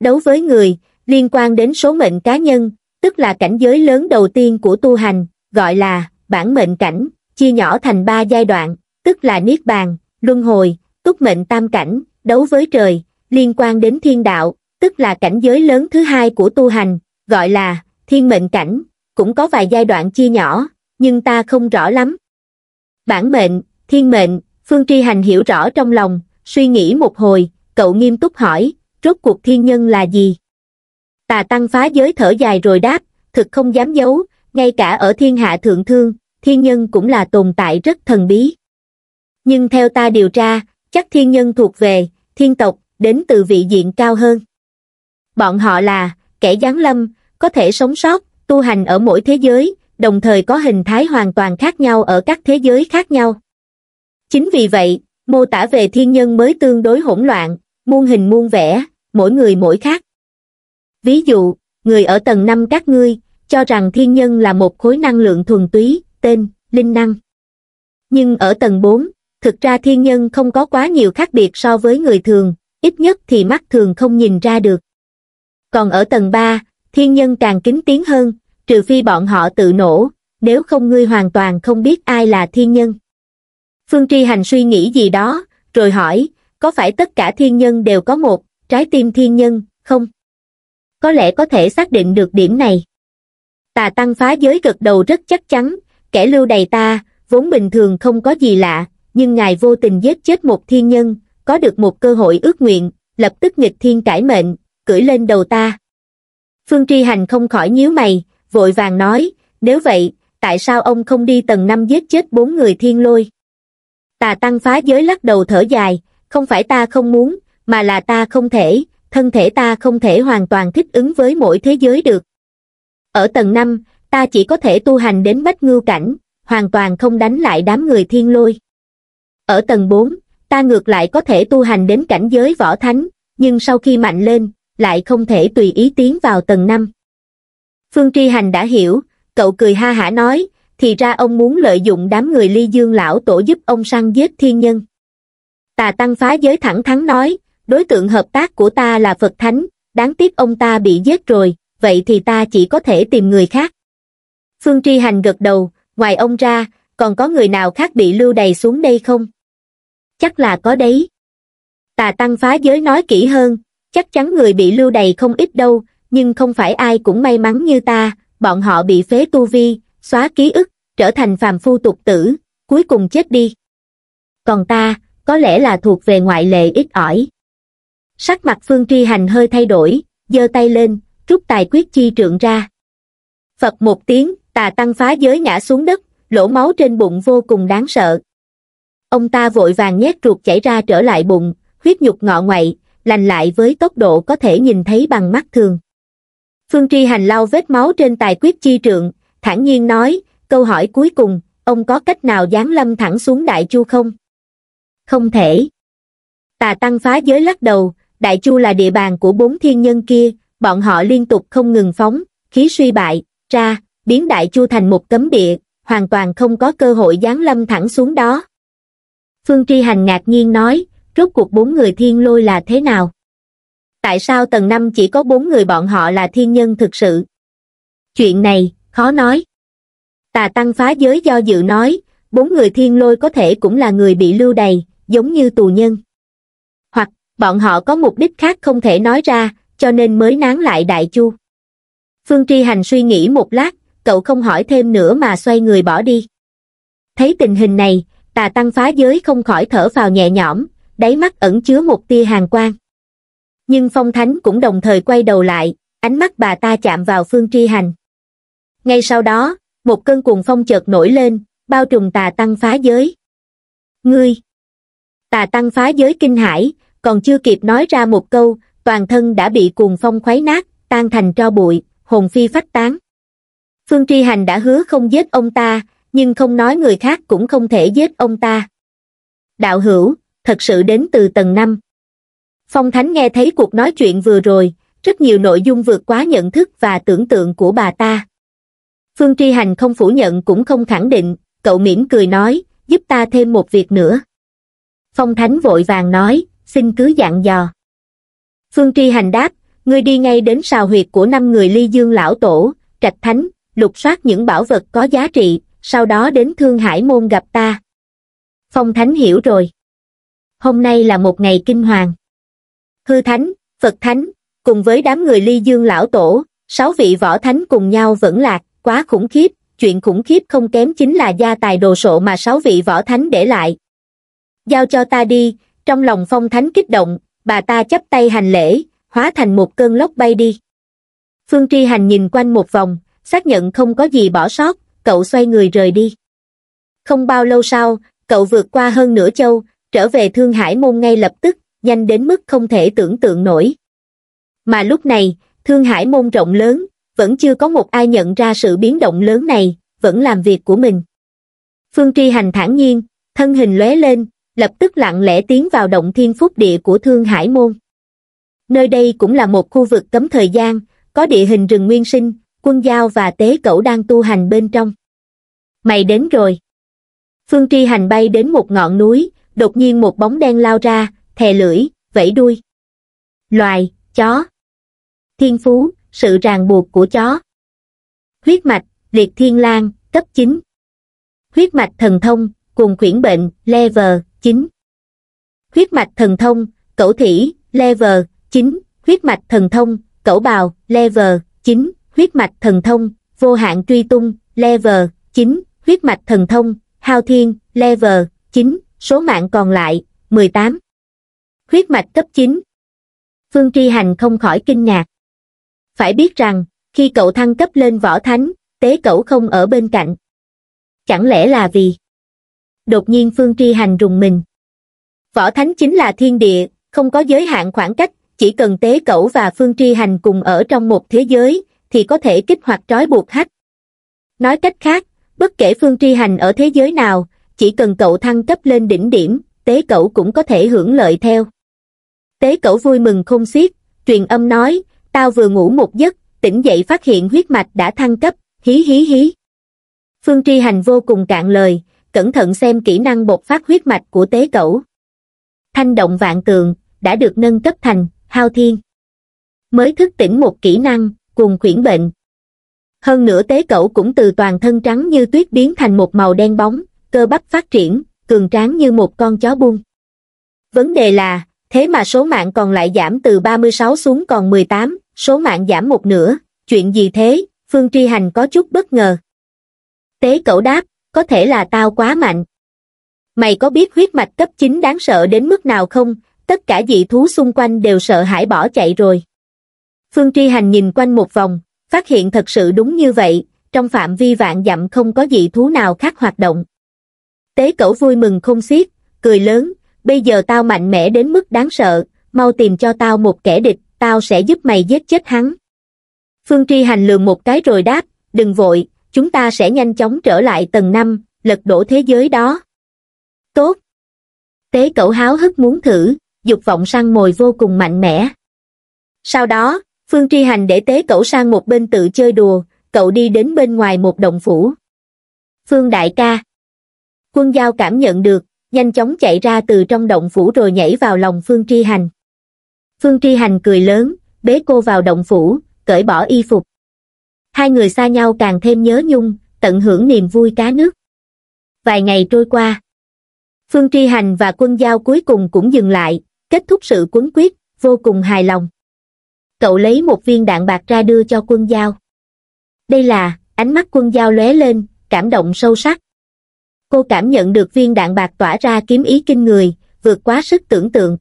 Đấu với người, liên quan đến số mệnh cá nhân, tức là cảnh giới lớn đầu tiên của tu hành, gọi là bản mệnh cảnh, chia nhỏ thành ba giai đoạn tức là Niết Bàn, Luân Hồi, Túc Mệnh Tam Cảnh, đấu với trời, liên quan đến thiên đạo, tức là cảnh giới lớn thứ hai của tu hành, gọi là thiên mệnh cảnh, cũng có vài giai đoạn chia nhỏ, nhưng ta không rõ lắm. Bản mệnh, thiên mệnh, Phương Tri Hành hiểu rõ trong lòng, suy nghĩ một hồi, cậu nghiêm túc hỏi, rốt cuộc thiên nhân là gì? Tà Tăng phá giới thở dài rồi đáp, thực không dám giấu, ngay cả ở thiên hạ thượng thương, thiên nhân cũng là tồn tại rất thần bí nhưng theo ta điều tra, chắc thiên nhân thuộc về, thiên tộc, đến từ vị diện cao hơn. Bọn họ là, kẻ giáng lâm, có thể sống sót, tu hành ở mỗi thế giới, đồng thời có hình thái hoàn toàn khác nhau ở các thế giới khác nhau. Chính vì vậy, mô tả về thiên nhân mới tương đối hỗn loạn, muôn hình muôn vẻ, mỗi người mỗi khác. Ví dụ, người ở tầng 5 các ngươi, cho rằng thiên nhân là một khối năng lượng thuần túy, tên, linh năng. Nhưng ở tầng 4, thực ra thiên nhân không có quá nhiều khác biệt so với người thường, ít nhất thì mắt thường không nhìn ra được. Còn ở tầng 3, thiên nhân càng kín tiếng hơn, trừ phi bọn họ tự nổ, nếu không ngươi hoàn toàn không biết ai là thiên nhân. Phương Tri Hành suy nghĩ gì đó, rồi hỏi, có phải tất cả thiên nhân đều có một, trái tim thiên nhân, không? Có lẽ có thể xác định được điểm này. Tà tăng phá giới gật đầu rất chắc chắn, kẻ lưu đầy ta, vốn bình thường không có gì lạ, nhưng ngài vô tình giết chết một thiên nhân, có được một cơ hội ước nguyện, lập tức nghịch thiên cải mệnh, cưỡi lên đầu ta. Phương Tri Hành không khỏi nhíu mày, vội vàng nói, nếu vậy, tại sao ông không đi tầng năm giết chết bốn người thiên lôi? Tà tăng phá giới lắc đầu thở dài, không phải ta không muốn, mà là ta không thể, thân thể ta không thể hoàn toàn thích ứng với mỗi thế giới được. Ở tầng năm ta chỉ có thể tu hành đến bách ngưu cảnh, hoàn toàn không đánh lại đám người thiên lôi. Ở tầng 4, ta ngược lại có thể tu hành đến cảnh giới võ thánh, nhưng sau khi mạnh lên, lại không thể tùy ý tiến vào tầng 5. Phương Tri Hành đã hiểu, cậu cười ha hả nói, thì ra ông muốn lợi dụng đám người ly dương lão tổ giúp ông săn giết thiên nhân. Tà Tăng phá giới thẳng thắn nói, đối tượng hợp tác của ta là Phật Thánh, đáng tiếc ông ta bị giết rồi, vậy thì ta chỉ có thể tìm người khác. Phương Tri Hành gật đầu, ngoài ông ra, còn có người nào khác bị lưu đầy xuống đây không? chắc là có đấy. Tà tăng phá giới nói kỹ hơn, chắc chắn người bị lưu đầy không ít đâu, nhưng không phải ai cũng may mắn như ta, bọn họ bị phế tu vi, xóa ký ức, trở thành phàm phu tục tử, cuối cùng chết đi. Còn ta, có lẽ là thuộc về ngoại lệ ít ỏi. Sắc mặt Phương Tri Hành hơi thay đổi, giơ tay lên, rút tài quyết chi trượng ra. Phật một tiếng, tà tăng phá giới ngã xuống đất, lỗ máu trên bụng vô cùng đáng sợ ông ta vội vàng nhét ruột chảy ra trở lại bụng, huyết nhục ngọ ngoại, lành lại với tốc độ có thể nhìn thấy bằng mắt thường. Phương Tri Hành lau vết máu trên tài quyết chi trượng, thản nhiên nói, câu hỏi cuối cùng, ông có cách nào dán lâm thẳng xuống Đại Chu không? Không thể. Tà Tăng phá giới lắc đầu, Đại Chu là địa bàn của bốn thiên nhân kia, bọn họ liên tục không ngừng phóng, khí suy bại, ra, biến Đại Chu thành một cấm địa, hoàn toàn không có cơ hội dán lâm thẳng xuống đó phương tri hành ngạc nhiên nói rốt cuộc bốn người thiên lôi là thế nào tại sao tầng năm chỉ có bốn người bọn họ là thiên nhân thực sự chuyện này khó nói tà tăng phá giới do dự nói bốn người thiên lôi có thể cũng là người bị lưu đày giống như tù nhân hoặc bọn họ có mục đích khác không thể nói ra cho nên mới nán lại đại chu phương tri hành suy nghĩ một lát cậu không hỏi thêm nữa mà xoay người bỏ đi thấy tình hình này tà tăng phá giới không khỏi thở vào nhẹ nhõm đáy mắt ẩn chứa một tia hàng quang nhưng phong thánh cũng đồng thời quay đầu lại ánh mắt bà ta chạm vào phương tri hành ngay sau đó một cơn cuồng phong chợt nổi lên bao trùm tà tăng phá giới ngươi tà tăng phá giới kinh hải còn chưa kịp nói ra một câu toàn thân đã bị cuồng phong khuấy nát tan thành tro bụi hồn phi phách tán phương tri hành đã hứa không giết ông ta nhưng không nói người khác cũng không thể giết ông ta đạo hữu thật sự đến từ tầng năm phong thánh nghe thấy cuộc nói chuyện vừa rồi rất nhiều nội dung vượt quá nhận thức và tưởng tượng của bà ta phương tri hành không phủ nhận cũng không khẳng định cậu mỉm cười nói giúp ta thêm một việc nữa phong thánh vội vàng nói xin cứ dặn dò phương tri hành đáp ngươi đi ngay đến sào huyệt của năm người ly dương lão tổ trạch thánh lục soát những bảo vật có giá trị sau đó đến Thương Hải Môn gặp ta. Phong Thánh hiểu rồi. Hôm nay là một ngày kinh hoàng. Hư Thánh, Phật Thánh, cùng với đám người ly dương lão tổ, sáu vị võ thánh cùng nhau vẫn lạc, quá khủng khiếp, chuyện khủng khiếp không kém chính là gia tài đồ sộ mà sáu vị võ thánh để lại. Giao cho ta đi, trong lòng phong thánh kích động, bà ta chấp tay hành lễ, hóa thành một cơn lốc bay đi. Phương Tri Hành nhìn quanh một vòng, xác nhận không có gì bỏ sót, cậu xoay người rời đi. Không bao lâu sau, cậu vượt qua hơn nửa châu, trở về Thương Hải Môn ngay lập tức, nhanh đến mức không thể tưởng tượng nổi. Mà lúc này, Thương Hải Môn rộng lớn, vẫn chưa có một ai nhận ra sự biến động lớn này, vẫn làm việc của mình. Phương Tri Hành thản nhiên, thân hình lóe lên, lập tức lặng lẽ tiến vào động thiên phúc địa của Thương Hải Môn. Nơi đây cũng là một khu vực cấm thời gian, có địa hình rừng nguyên sinh, quân giao và tế cẩu đang tu hành bên trong. Mày đến rồi. Phương Tri Hành bay đến một ngọn núi, đột nhiên một bóng đen lao ra, thè lưỡi, vẫy đuôi. Loài, chó. Thiên phú, sự ràng buộc của chó. Huyết mạch, liệt thiên lang, cấp 9. Huyết mạch thần thông, cùng quyển bệnh, level 9. Huyết mạch thần thông, cẩu thỉ, level 9. Huyết mạch thần thông, cẩu bào, level 9 huyết mạch thần thông, vô hạn truy tung, level 9, huyết mạch thần thông, hao thiên, level 9, số mạng còn lại, 18. Huyết mạch cấp 9. Phương Tri Hành không khỏi kinh ngạc. Phải biết rằng, khi cậu thăng cấp lên võ thánh, tế cậu không ở bên cạnh. Chẳng lẽ là vì... Đột nhiên Phương Tri Hành rùng mình. Võ thánh chính là thiên địa, không có giới hạn khoảng cách, chỉ cần tế cẩu và phương tri hành cùng ở trong một thế giới, thì có thể kích hoạt trói buộc hắc. Nói cách khác, bất kể phương tri hành ở thế giới nào, chỉ cần cậu thăng cấp lên đỉnh điểm, tế cậu cũng có thể hưởng lợi theo. Tế cậu vui mừng không xiết, truyền âm nói, tao vừa ngủ một giấc, tỉnh dậy phát hiện huyết mạch đã thăng cấp, hí hí hí. Phương tri hành vô cùng cạn lời, cẩn thận xem kỹ năng bột phát huyết mạch của tế cậu. Thanh động vạn tường, đã được nâng cấp thành, hao thiên. Mới thức tỉnh một kỹ năng, cùng khuyển bệnh. Hơn nữa tế cẩu cũng từ toàn thân trắng như tuyết biến thành một màu đen bóng, cơ bắp phát triển, cường tráng như một con chó buông. Vấn đề là, thế mà số mạng còn lại giảm từ 36 xuống còn 18, số mạng giảm một nửa, chuyện gì thế, Phương Tri Hành có chút bất ngờ. Tế cẩu đáp, có thể là tao quá mạnh. Mày có biết huyết mạch cấp 9 đáng sợ đến mức nào không, tất cả dị thú xung quanh đều sợ hãi bỏ chạy rồi. Phương Tri Hành nhìn quanh một vòng, phát hiện thật sự đúng như vậy, trong phạm vi vạn dặm không có dị thú nào khác hoạt động. Tế cẩu vui mừng không xiết, cười lớn, bây giờ tao mạnh mẽ đến mức đáng sợ, mau tìm cho tao một kẻ địch, tao sẽ giúp mày giết chết hắn. Phương Tri Hành lườm một cái rồi đáp, đừng vội, chúng ta sẽ nhanh chóng trở lại tầng 5, lật đổ thế giới đó. Tốt! Tế cẩu háo hức muốn thử, dục vọng săn mồi vô cùng mạnh mẽ. Sau đó, Phương Tri Hành để tế cậu sang một bên tự chơi đùa, cậu đi đến bên ngoài một động phủ. Phương Đại ca. Quân Giao cảm nhận được, nhanh chóng chạy ra từ trong động phủ rồi nhảy vào lòng Phương Tri Hành. Phương Tri Hành cười lớn, bế cô vào động phủ, cởi bỏ y phục. Hai người xa nhau càng thêm nhớ nhung, tận hưởng niềm vui cá nước. Vài ngày trôi qua, Phương Tri Hành và quân giao cuối cùng cũng dừng lại, kết thúc sự quấn quyết, vô cùng hài lòng cậu lấy một viên đạn bạc ra đưa cho quân giao đây là ánh mắt quân giao lóe lên cảm động sâu sắc cô cảm nhận được viên đạn bạc tỏa ra kiếm ý kinh người vượt quá sức tưởng tượng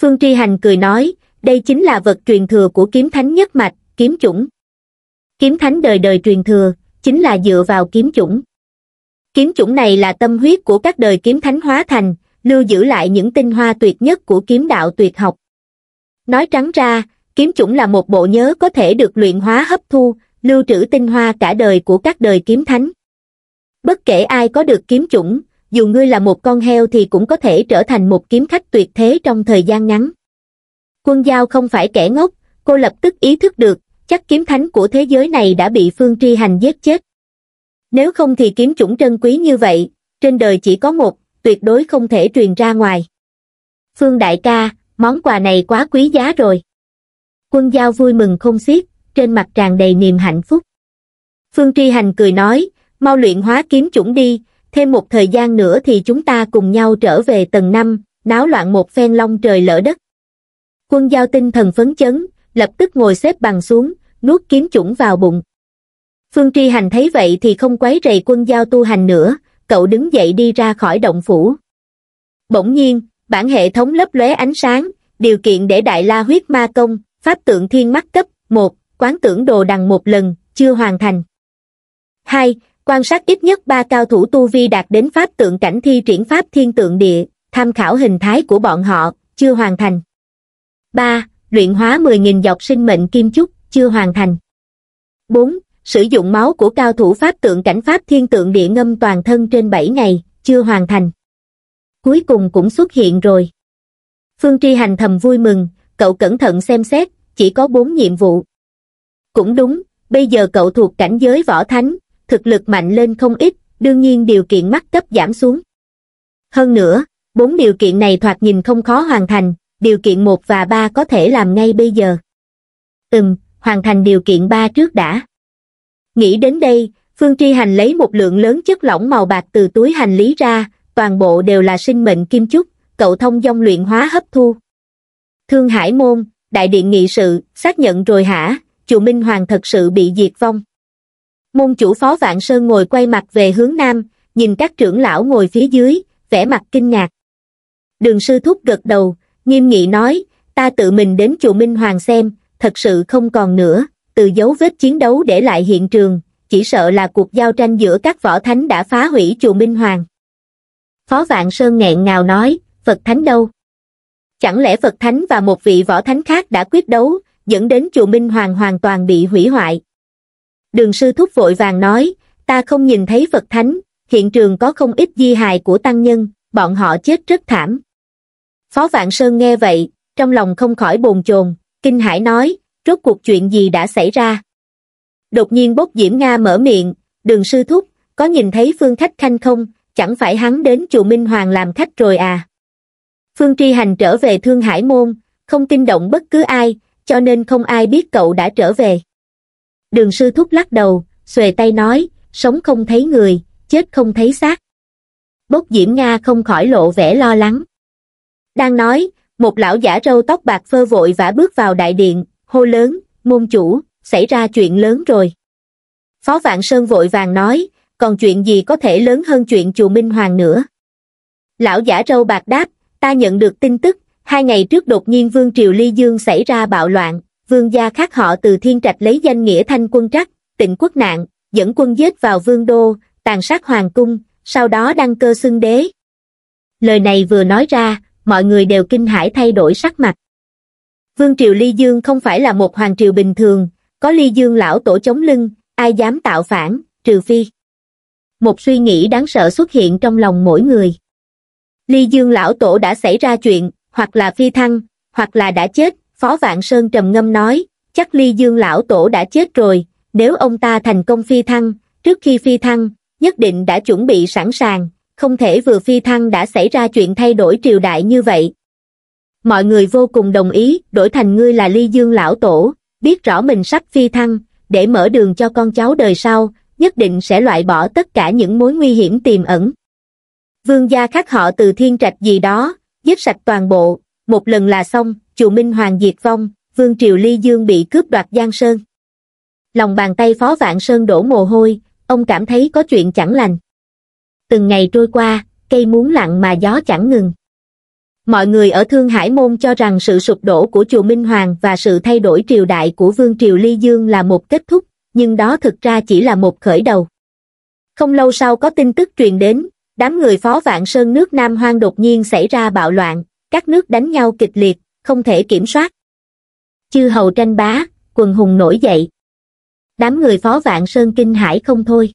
phương tri hành cười nói đây chính là vật truyền thừa của kiếm thánh nhất mạch kiếm chủng kiếm thánh đời đời truyền thừa chính là dựa vào kiếm chủng kiếm chủng này là tâm huyết của các đời kiếm thánh hóa thành lưu giữ lại những tinh hoa tuyệt nhất của kiếm đạo tuyệt học nói trắng ra Kiếm chủng là một bộ nhớ có thể được luyện hóa hấp thu, lưu trữ tinh hoa cả đời của các đời kiếm thánh. Bất kể ai có được kiếm chủng, dù ngươi là một con heo thì cũng có thể trở thành một kiếm khách tuyệt thế trong thời gian ngắn. Quân Giao không phải kẻ ngốc, cô lập tức ý thức được, chắc kiếm thánh của thế giới này đã bị Phương Tri Hành giết chết. Nếu không thì kiếm chủng trân quý như vậy, trên đời chỉ có một, tuyệt đối không thể truyền ra ngoài. Phương Đại ca, món quà này quá quý giá rồi quân giao vui mừng không xiết, trên mặt tràn đầy niềm hạnh phúc. Phương Tri Hành cười nói, mau luyện hóa kiếm chủng đi, thêm một thời gian nữa thì chúng ta cùng nhau trở về tầng năm náo loạn một phen long trời lỡ đất. Quân giao tinh thần phấn chấn, lập tức ngồi xếp bằng xuống, nuốt kiếm chủng vào bụng. Phương Tri Hành thấy vậy thì không quấy rầy quân giao tu hành nữa, cậu đứng dậy đi ra khỏi động phủ. Bỗng nhiên, bản hệ thống lấp lóe ánh sáng, điều kiện để Đại La huyết ma công, Pháp tượng thiên mắt cấp 1, quán tưởng đồ đằng một lần, chưa hoàn thành. 2. Quan sát ít nhất 3 cao thủ tu vi đạt đến pháp tượng cảnh thi triển pháp thiên tượng địa, tham khảo hình thái của bọn họ, chưa hoàn thành. 3. Luyện hóa 10.000 dọc sinh mệnh kim chúc, chưa hoàn thành. 4. Sử dụng máu của cao thủ pháp tượng cảnh pháp thiên tượng địa ngâm toàn thân trên 7 ngày, chưa hoàn thành. Cuối cùng cũng xuất hiện rồi. Phương Tri Hành thầm vui mừng, cậu cẩn thận xem xét, chỉ có bốn nhiệm vụ. Cũng đúng, bây giờ cậu thuộc cảnh giới võ thánh, thực lực mạnh lên không ít, đương nhiên điều kiện mắc cấp giảm xuống. Hơn nữa, bốn điều kiện này thoạt nhìn không khó hoàn thành, điều kiện 1 và 3 có thể làm ngay bây giờ. Ừm, hoàn thành điều kiện 3 trước đã. Nghĩ đến đây, Phương Tri Hành lấy một lượng lớn chất lỏng màu bạc từ túi hành lý ra, toàn bộ đều là sinh mệnh kim chúc, cậu thông dong luyện hóa hấp thu. Thương Hải Môn, Đại Điện Nghị Sự, xác nhận rồi hả, chủ Minh Hoàng thật sự bị diệt vong. Môn chủ Phó Vạn Sơn ngồi quay mặt về hướng Nam, nhìn các trưởng lão ngồi phía dưới, vẻ mặt kinh ngạc. Đường sư thúc gật đầu, nghiêm nghị nói, ta tự mình đến chùa Minh Hoàng xem, thật sự không còn nữa, từ dấu vết chiến đấu để lại hiện trường, chỉ sợ là cuộc giao tranh giữa các võ thánh đã phá hủy chùa Minh Hoàng. Phó Vạn Sơn nghẹn ngào nói, Phật Thánh đâu? Chẳng lẽ Phật Thánh và một vị võ thánh khác đã quyết đấu, dẫn đến chùa Minh Hoàng hoàn toàn bị hủy hoại? Đường sư thúc vội vàng nói, ta không nhìn thấy Phật Thánh, hiện trường có không ít di hài của tăng nhân, bọn họ chết rất thảm. Phó Vạn Sơn nghe vậy, trong lòng không khỏi bồn chồn, kinh hãi nói, rốt cuộc chuyện gì đã xảy ra? Đột nhiên bốc diễm Nga mở miệng, đường sư thúc, có nhìn thấy Phương Khách Khanh không, chẳng phải hắn đến chùa Minh Hoàng làm khách rồi à? phương tri hành trở về thương hải môn không kinh động bất cứ ai cho nên không ai biết cậu đã trở về đường sư thúc lắc đầu xuề tay nói sống không thấy người chết không thấy xác bốc diễm nga không khỏi lộ vẻ lo lắng đang nói một lão giả râu tóc bạc phơ vội vã bước vào đại điện hô lớn môn chủ xảy ra chuyện lớn rồi phó vạn sơn vội vàng nói còn chuyện gì có thể lớn hơn chuyện chùa minh hoàng nữa lão giả râu bạc đáp ta nhận được tin tức, hai ngày trước đột nhiên Vương Triều Ly Dương xảy ra bạo loạn, Vương gia khác họ từ thiên trạch lấy danh nghĩa thanh quân trắc, tịnh quốc nạn, dẫn quân giết vào Vương Đô, tàn sát hoàng cung, sau đó đăng cơ xưng đế. Lời này vừa nói ra, mọi người đều kinh hãi thay đổi sắc mặt. Vương Triều Ly Dương không phải là một hoàng triều bình thường, có Ly Dương lão tổ chống lưng, ai dám tạo phản, trừ phi. Một suy nghĩ đáng sợ xuất hiện trong lòng mỗi người ly dương lão tổ đã xảy ra chuyện hoặc là phi thăng hoặc là đã chết phó vạn sơn trầm ngâm nói chắc ly dương lão tổ đã chết rồi nếu ông ta thành công phi thăng trước khi phi thăng nhất định đã chuẩn bị sẵn sàng không thể vừa phi thăng đã xảy ra chuyện thay đổi triều đại như vậy mọi người vô cùng đồng ý đổi thành ngươi là ly dương lão tổ biết rõ mình sắp phi thăng để mở đường cho con cháu đời sau nhất định sẽ loại bỏ tất cả những mối nguy hiểm tiềm ẩn Vương gia khác họ từ thiên trạch gì đó, giết sạch toàn bộ, một lần là xong, chùa Minh Hoàng diệt vong, Vương Triều Ly Dương bị cướp đoạt Giang Sơn. Lòng bàn tay Phó Vạn Sơn đổ mồ hôi, ông cảm thấy có chuyện chẳng lành. Từng ngày trôi qua, cây muốn lặng mà gió chẳng ngừng. Mọi người ở Thương Hải Môn cho rằng sự sụp đổ của chùa Minh Hoàng và sự thay đổi triều đại của Vương Triều Ly Dương là một kết thúc, nhưng đó thực ra chỉ là một khởi đầu. Không lâu sau có tin tức truyền đến, Đám người phó vạn sơn nước Nam Hoang đột nhiên xảy ra bạo loạn, các nước đánh nhau kịch liệt, không thể kiểm soát. Chư hầu tranh bá, quần hùng nổi dậy. Đám người phó vạn sơn kinh hải không thôi.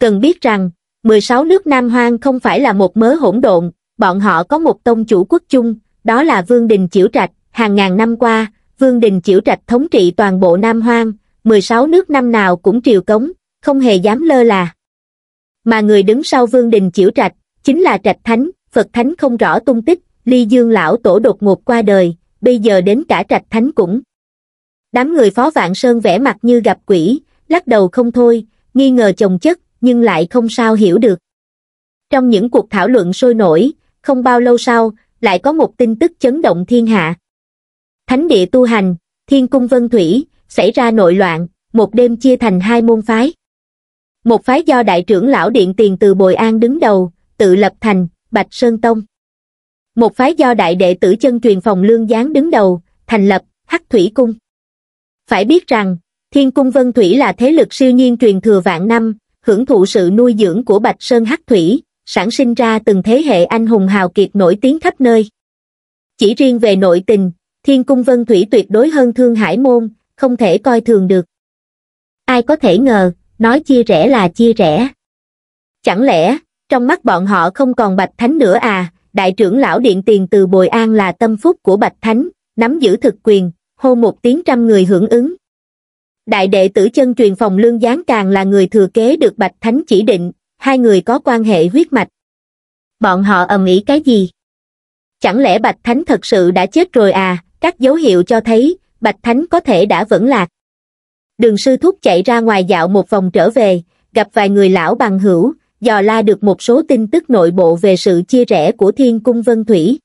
Cần biết rằng, 16 nước Nam Hoang không phải là một mớ hỗn độn, bọn họ có một tông chủ quốc chung, đó là Vương Đình Chiểu Trạch. Hàng ngàn năm qua, Vương Đình Chiểu Trạch thống trị toàn bộ Nam Hoang, 16 nước năm nào cũng triều cống, không hề dám lơ là mà người đứng sau vương đình chiểu trạch chính là trạch thánh phật thánh không rõ tung tích ly dương lão tổ đột ngột qua đời bây giờ đến cả trạch thánh cũng đám người phó vạn sơn vẻ mặt như gặp quỷ lắc đầu không thôi nghi ngờ chồng chất nhưng lại không sao hiểu được trong những cuộc thảo luận sôi nổi không bao lâu sau lại có một tin tức chấn động thiên hạ thánh địa tu hành thiên cung vân thủy xảy ra nội loạn một đêm chia thành hai môn phái một phái do đại trưởng lão điện tiền từ Bồi An đứng đầu, tự lập thành, Bạch Sơn Tông. Một phái do đại đệ tử chân truyền phòng lương gián đứng đầu, thành lập, Hắc Thủy Cung. Phải biết rằng, Thiên Cung Vân Thủy là thế lực siêu nhiên truyền thừa vạn năm, hưởng thụ sự nuôi dưỡng của Bạch Sơn Hắc Thủy, sản sinh ra từng thế hệ anh hùng hào kiệt nổi tiếng khắp nơi. Chỉ riêng về nội tình, Thiên Cung Vân Thủy tuyệt đối hơn Thương Hải Môn, không thể coi thường được. Ai có thể ngờ, nói chia rẽ là chia rẽ chẳng lẽ trong mắt bọn họ không còn bạch thánh nữa à đại trưởng lão điện tiền từ bồi an là tâm phúc của bạch thánh nắm giữ thực quyền hô một tiếng trăm người hưởng ứng đại đệ tử chân truyền phòng lương gián càng là người thừa kế được bạch thánh chỉ định hai người có quan hệ huyết mạch bọn họ ầm ĩ cái gì chẳng lẽ bạch thánh thật sự đã chết rồi à các dấu hiệu cho thấy bạch thánh có thể đã vẫn lạc Đường sư thúc chạy ra ngoài dạo một vòng trở về, gặp vài người lão bằng hữu, dò la được một số tin tức nội bộ về sự chia rẽ của Thiên Cung Vân Thủy.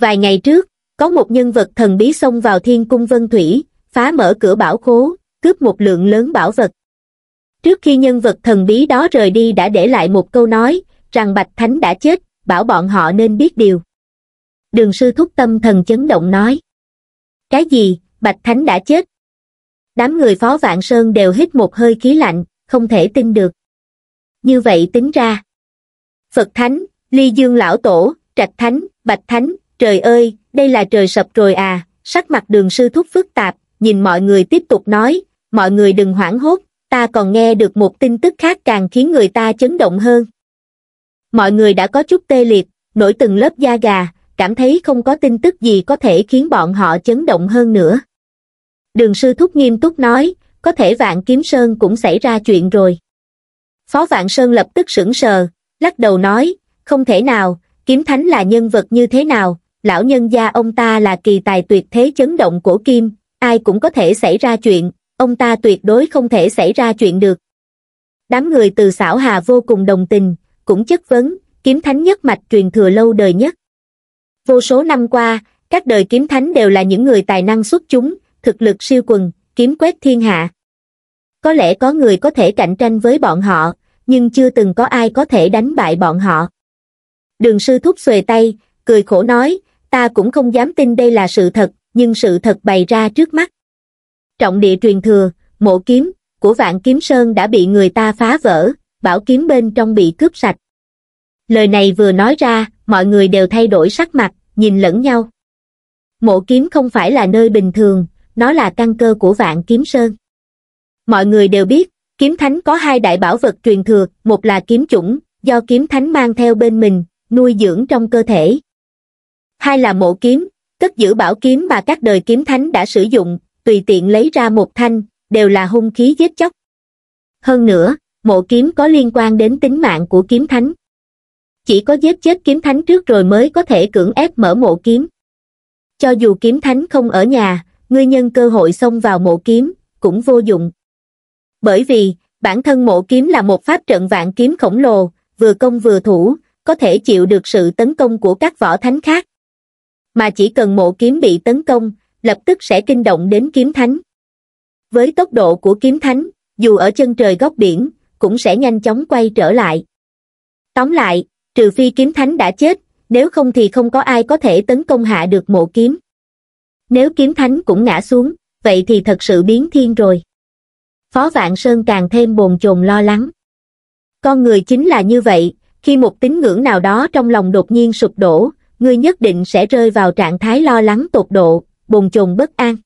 Vài ngày trước, có một nhân vật thần bí xông vào Thiên Cung Vân Thủy, phá mở cửa bảo khố, cướp một lượng lớn bảo vật. Trước khi nhân vật thần bí đó rời đi đã để lại một câu nói, rằng Bạch Thánh đã chết, bảo bọn họ nên biết điều. Đường sư thúc tâm thần chấn động nói. Cái gì, Bạch Thánh đã chết, Đám người Phó Vạn Sơn đều hít một hơi khí lạnh, không thể tin được. Như vậy tính ra. Phật Thánh, Ly Dương Lão Tổ, Trạch Thánh, Bạch Thánh, trời ơi, đây là trời sập rồi à, sắc mặt đường sư thúc phức tạp, nhìn mọi người tiếp tục nói, mọi người đừng hoảng hốt, ta còn nghe được một tin tức khác càng khiến người ta chấn động hơn. Mọi người đã có chút tê liệt, nổi từng lớp da gà, cảm thấy không có tin tức gì có thể khiến bọn họ chấn động hơn nữa. Đường sư thúc nghiêm túc nói, có thể vạn kiếm sơn cũng xảy ra chuyện rồi. Phó vạn sơn lập tức sững sờ, lắc đầu nói, không thể nào, kiếm thánh là nhân vật như thế nào, lão nhân gia ông ta là kỳ tài tuyệt thế chấn động của kim, ai cũng có thể xảy ra chuyện, ông ta tuyệt đối không thể xảy ra chuyện được. Đám người từ xảo hà vô cùng đồng tình, cũng chất vấn, kiếm thánh nhất mạch truyền thừa lâu đời nhất. Vô số năm qua, các đời kiếm thánh đều là những người tài năng xuất chúng, thực lực siêu quần, kiếm quét thiên hạ. Có lẽ có người có thể cạnh tranh với bọn họ, nhưng chưa từng có ai có thể đánh bại bọn họ. Đường sư thúc xuề tay, cười khổ nói, ta cũng không dám tin đây là sự thật, nhưng sự thật bày ra trước mắt. Trọng địa truyền thừa, mộ kiếm, của vạn kiếm sơn đã bị người ta phá vỡ, bảo kiếm bên trong bị cướp sạch. Lời này vừa nói ra, mọi người đều thay đổi sắc mặt, nhìn lẫn nhau. Mộ kiếm không phải là nơi bình thường, nó là căn cơ của vạn kiếm sơn. Mọi người đều biết, kiếm thánh có hai đại bảo vật truyền thừa, một là kiếm chủng, do kiếm thánh mang theo bên mình, nuôi dưỡng trong cơ thể. Hai là mộ kiếm, cất giữ bảo kiếm mà các đời kiếm thánh đã sử dụng, tùy tiện lấy ra một thanh, đều là hung khí giết chóc. Hơn nữa, mộ kiếm có liên quan đến tính mạng của kiếm thánh. Chỉ có giết chết kiếm thánh trước rồi mới có thể cưỡng ép mở mộ kiếm. Cho dù kiếm thánh không ở nhà, ngươi nhân cơ hội xông vào mộ kiếm, cũng vô dụng. Bởi vì, bản thân mộ kiếm là một pháp trận vạn kiếm khổng lồ, vừa công vừa thủ, có thể chịu được sự tấn công của các võ thánh khác. Mà chỉ cần mộ kiếm bị tấn công, lập tức sẽ kinh động đến kiếm thánh. Với tốc độ của kiếm thánh, dù ở chân trời góc biển, cũng sẽ nhanh chóng quay trở lại. Tóm lại, trừ phi kiếm thánh đã chết, nếu không thì không có ai có thể tấn công hạ được mộ kiếm. Nếu kiếm thánh cũng ngã xuống, vậy thì thật sự biến thiên rồi. Phó Vạn Sơn càng thêm bồn chồn lo lắng. Con người chính là như vậy, khi một tín ngưỡng nào đó trong lòng đột nhiên sụp đổ, người nhất định sẽ rơi vào trạng thái lo lắng tột độ, bồn chồn bất an.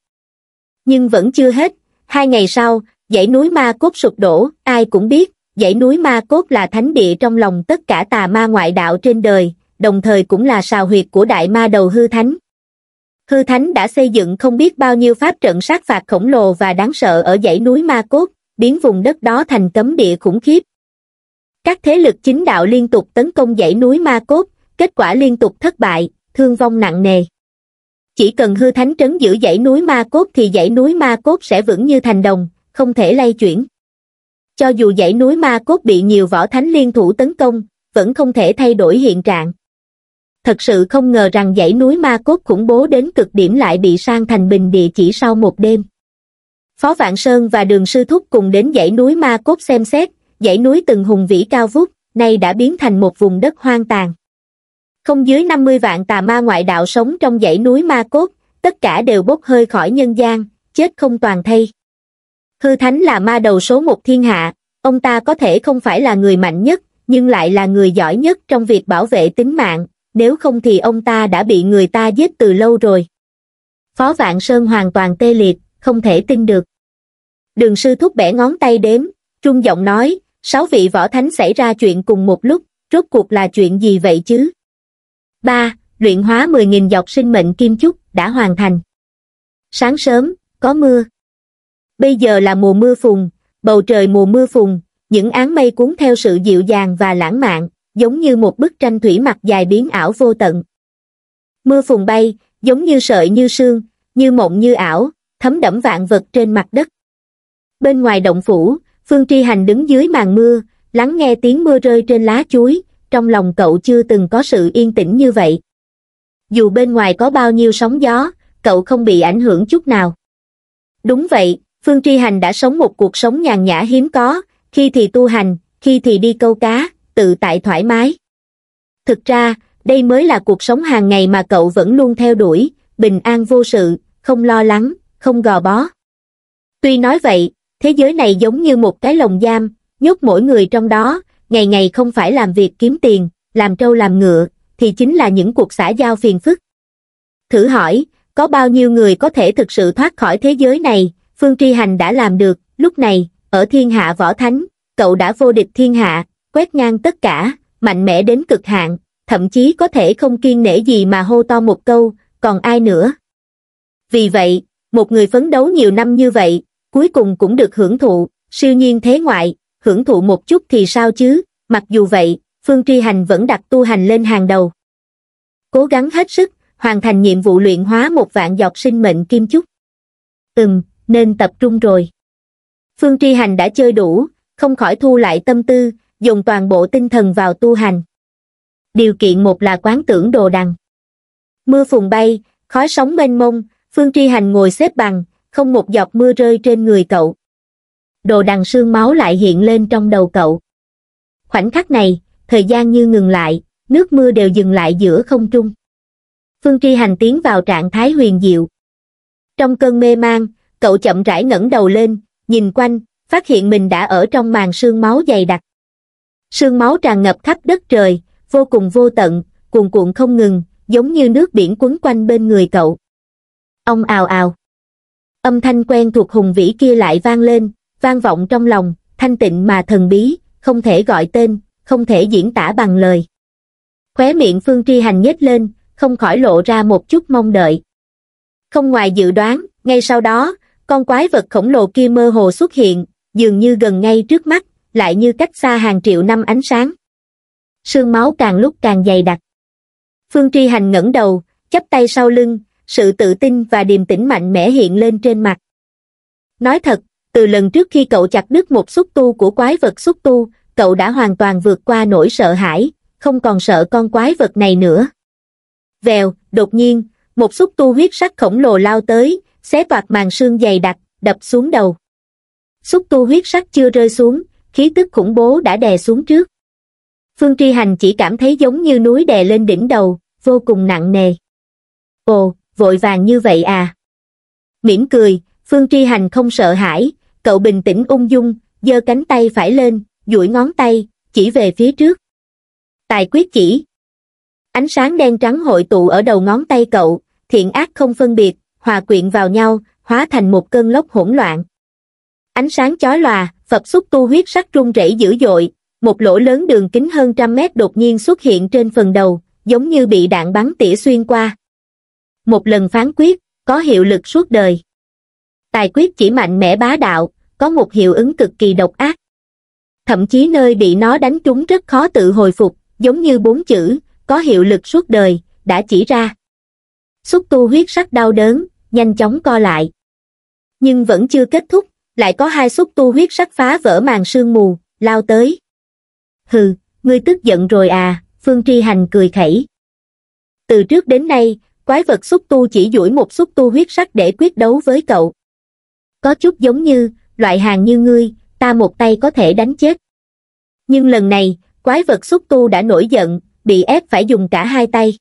Nhưng vẫn chưa hết, hai ngày sau, dãy núi ma cốt sụp đổ, ai cũng biết, dãy núi ma cốt là thánh địa trong lòng tất cả tà ma ngoại đạo trên đời, đồng thời cũng là sào huyệt của đại ma đầu hư thánh, hư thánh đã xây dựng không biết bao nhiêu pháp trận sát phạt khổng lồ và đáng sợ ở dãy núi ma cốt biến vùng đất đó thành cấm địa khủng khiếp các thế lực chính đạo liên tục tấn công dãy núi ma cốt kết quả liên tục thất bại thương vong nặng nề chỉ cần hư thánh trấn giữ dãy núi ma cốt thì dãy núi ma cốt sẽ vững như thành đồng không thể lay chuyển cho dù dãy núi ma cốt bị nhiều võ thánh liên thủ tấn công vẫn không thể thay đổi hiện trạng thật sự không ngờ rằng dãy núi ma cốt khủng bố đến cực điểm lại bị sang thành bình địa chỉ sau một đêm. Phó Vạn Sơn và Đường Sư Thúc cùng đến dãy núi ma cốt xem xét, dãy núi từng hùng vĩ cao vút, nay đã biến thành một vùng đất hoang tàn. Không dưới 50 vạn tà ma ngoại đạo sống trong dãy núi ma cốt, tất cả đều bốc hơi khỏi nhân gian, chết không toàn thây. Hư Thánh là ma đầu số một thiên hạ, ông ta có thể không phải là người mạnh nhất, nhưng lại là người giỏi nhất trong việc bảo vệ tính mạng, nếu không thì ông ta đã bị người ta giết từ lâu rồi. Phó Vạn Sơn hoàn toàn tê liệt, không thể tin được. Đường sư thúc bẻ ngón tay đếm, trung giọng nói, sáu vị võ thánh xảy ra chuyện cùng một lúc, rốt cuộc là chuyện gì vậy chứ? 3. Luyện hóa 10.000 dọc sinh mệnh kim chúc đã hoàn thành. Sáng sớm, có mưa. Bây giờ là mùa mưa phùn, bầu trời mùa mưa phùn, những áng mây cuốn theo sự dịu dàng và lãng mạn, giống như một bức tranh thủy mặc dài biến ảo vô tận. Mưa phùn bay, giống như sợi như sương, như mộng như ảo, thấm đẫm vạn vật trên mặt đất. Bên ngoài động phủ, Phương Tri Hành đứng dưới màn mưa, lắng nghe tiếng mưa rơi trên lá chuối, trong lòng cậu chưa từng có sự yên tĩnh như vậy. Dù bên ngoài có bao nhiêu sóng gió, cậu không bị ảnh hưởng chút nào. Đúng vậy, Phương Tri Hành đã sống một cuộc sống nhàn nhã hiếm có, khi thì tu hành, khi thì đi câu cá, tự tại thoải mái thực ra đây mới là cuộc sống hàng ngày mà cậu vẫn luôn theo đuổi bình an vô sự không lo lắng không gò bó tuy nói vậy thế giới này giống như một cái lồng giam nhốt mỗi người trong đó ngày ngày không phải làm việc kiếm tiền làm trâu làm ngựa thì chính là những cuộc xã giao phiền phức thử hỏi có bao nhiêu người có thể thực sự thoát khỏi thế giới này phương tri hành đã làm được lúc này ở thiên hạ võ thánh cậu đã vô địch thiên hạ quét ngang tất cả, mạnh mẽ đến cực hạn, thậm chí có thể không kiên nể gì mà hô to một câu, còn ai nữa. Vì vậy, một người phấn đấu nhiều năm như vậy, cuối cùng cũng được hưởng thụ, siêu nhiên thế ngoại, hưởng thụ một chút thì sao chứ, mặc dù vậy, Phương Tri Hành vẫn đặt tu hành lên hàng đầu. Cố gắng hết sức, hoàn thành nhiệm vụ luyện hóa một vạn giọt sinh mệnh kim chúc. Ừm, nên tập trung rồi. Phương Tri Hành đã chơi đủ, không khỏi thu lại tâm tư, dùng toàn bộ tinh thần vào tu hành. Điều kiện một là quán tưởng đồ đằng. Mưa phùng bay, khói sóng mênh mông, Phương Tri Hành ngồi xếp bằng, không một giọt mưa rơi trên người cậu. Đồ đằng sương máu lại hiện lên trong đầu cậu. Khoảnh khắc này, thời gian như ngừng lại, nước mưa đều dừng lại giữa không trung. Phương Tri Hành tiến vào trạng thái huyền diệu. Trong cơn mê mang, cậu chậm rãi ngẩng đầu lên, nhìn quanh, phát hiện mình đã ở trong màn sương máu dày đặc sương máu tràn ngập khắp đất trời vô cùng vô tận cuồn cuộn không ngừng giống như nước biển quấn quanh bên người cậu ông ào ào âm thanh quen thuộc hùng vĩ kia lại vang lên vang vọng trong lòng thanh tịnh mà thần bí không thể gọi tên không thể diễn tả bằng lời khóe miệng phương tri hành nhếch lên không khỏi lộ ra một chút mong đợi không ngoài dự đoán ngay sau đó con quái vật khổng lồ kia mơ hồ xuất hiện dường như gần ngay trước mắt lại như cách xa hàng triệu năm ánh sáng. Sương máu càng lúc càng dày đặc. Phương Tri Hành ngẩng đầu, chắp tay sau lưng, sự tự tin và điềm tĩnh mạnh mẽ hiện lên trên mặt. Nói thật, từ lần trước khi cậu chặt đứt một xúc tu của quái vật xúc tu, cậu đã hoàn toàn vượt qua nỗi sợ hãi, không còn sợ con quái vật này nữa. Vèo, đột nhiên, một xúc tu huyết sắc khổng lồ lao tới, xé toạc màn sương dày đặc, đập xuống đầu. Xúc tu huyết sắc chưa rơi xuống, khí tức khủng bố đã đè xuống trước. Phương Tri Hành chỉ cảm thấy giống như núi đè lên đỉnh đầu, vô cùng nặng nề. Ồ, vội vàng như vậy à? Mỉm cười, Phương Tri Hành không sợ hãi, cậu bình tĩnh ung dung, giơ cánh tay phải lên, duỗi ngón tay, chỉ về phía trước. Tài quyết chỉ. Ánh sáng đen trắng hội tụ ở đầu ngón tay cậu, thiện ác không phân biệt, hòa quyện vào nhau, hóa thành một cơn lốc hỗn loạn. Ánh sáng chói lòa, Phật xúc tu huyết sắc rung rẩy dữ dội, một lỗ lớn đường kính hơn trăm mét đột nhiên xuất hiện trên phần đầu, giống như bị đạn bắn tỉa xuyên qua. Một lần phán quyết, có hiệu lực suốt đời. Tài quyết chỉ mạnh mẽ bá đạo, có một hiệu ứng cực kỳ độc ác. Thậm chí nơi bị nó đánh trúng rất khó tự hồi phục, giống như bốn chữ, có hiệu lực suốt đời, đã chỉ ra. Xúc tu huyết sắc đau đớn, nhanh chóng co lại. Nhưng vẫn chưa kết thúc, lại có hai xúc tu huyết sắc phá vỡ màn sương mù, lao tới. Hừ, ngươi tức giận rồi à, Phương Tri Hành cười khẩy. Từ trước đến nay, quái vật xúc tu chỉ duỗi một xúc tu huyết sắc để quyết đấu với cậu. Có chút giống như, loại hàng như ngươi, ta một tay có thể đánh chết. Nhưng lần này, quái vật xúc tu đã nổi giận, bị ép phải dùng cả hai tay.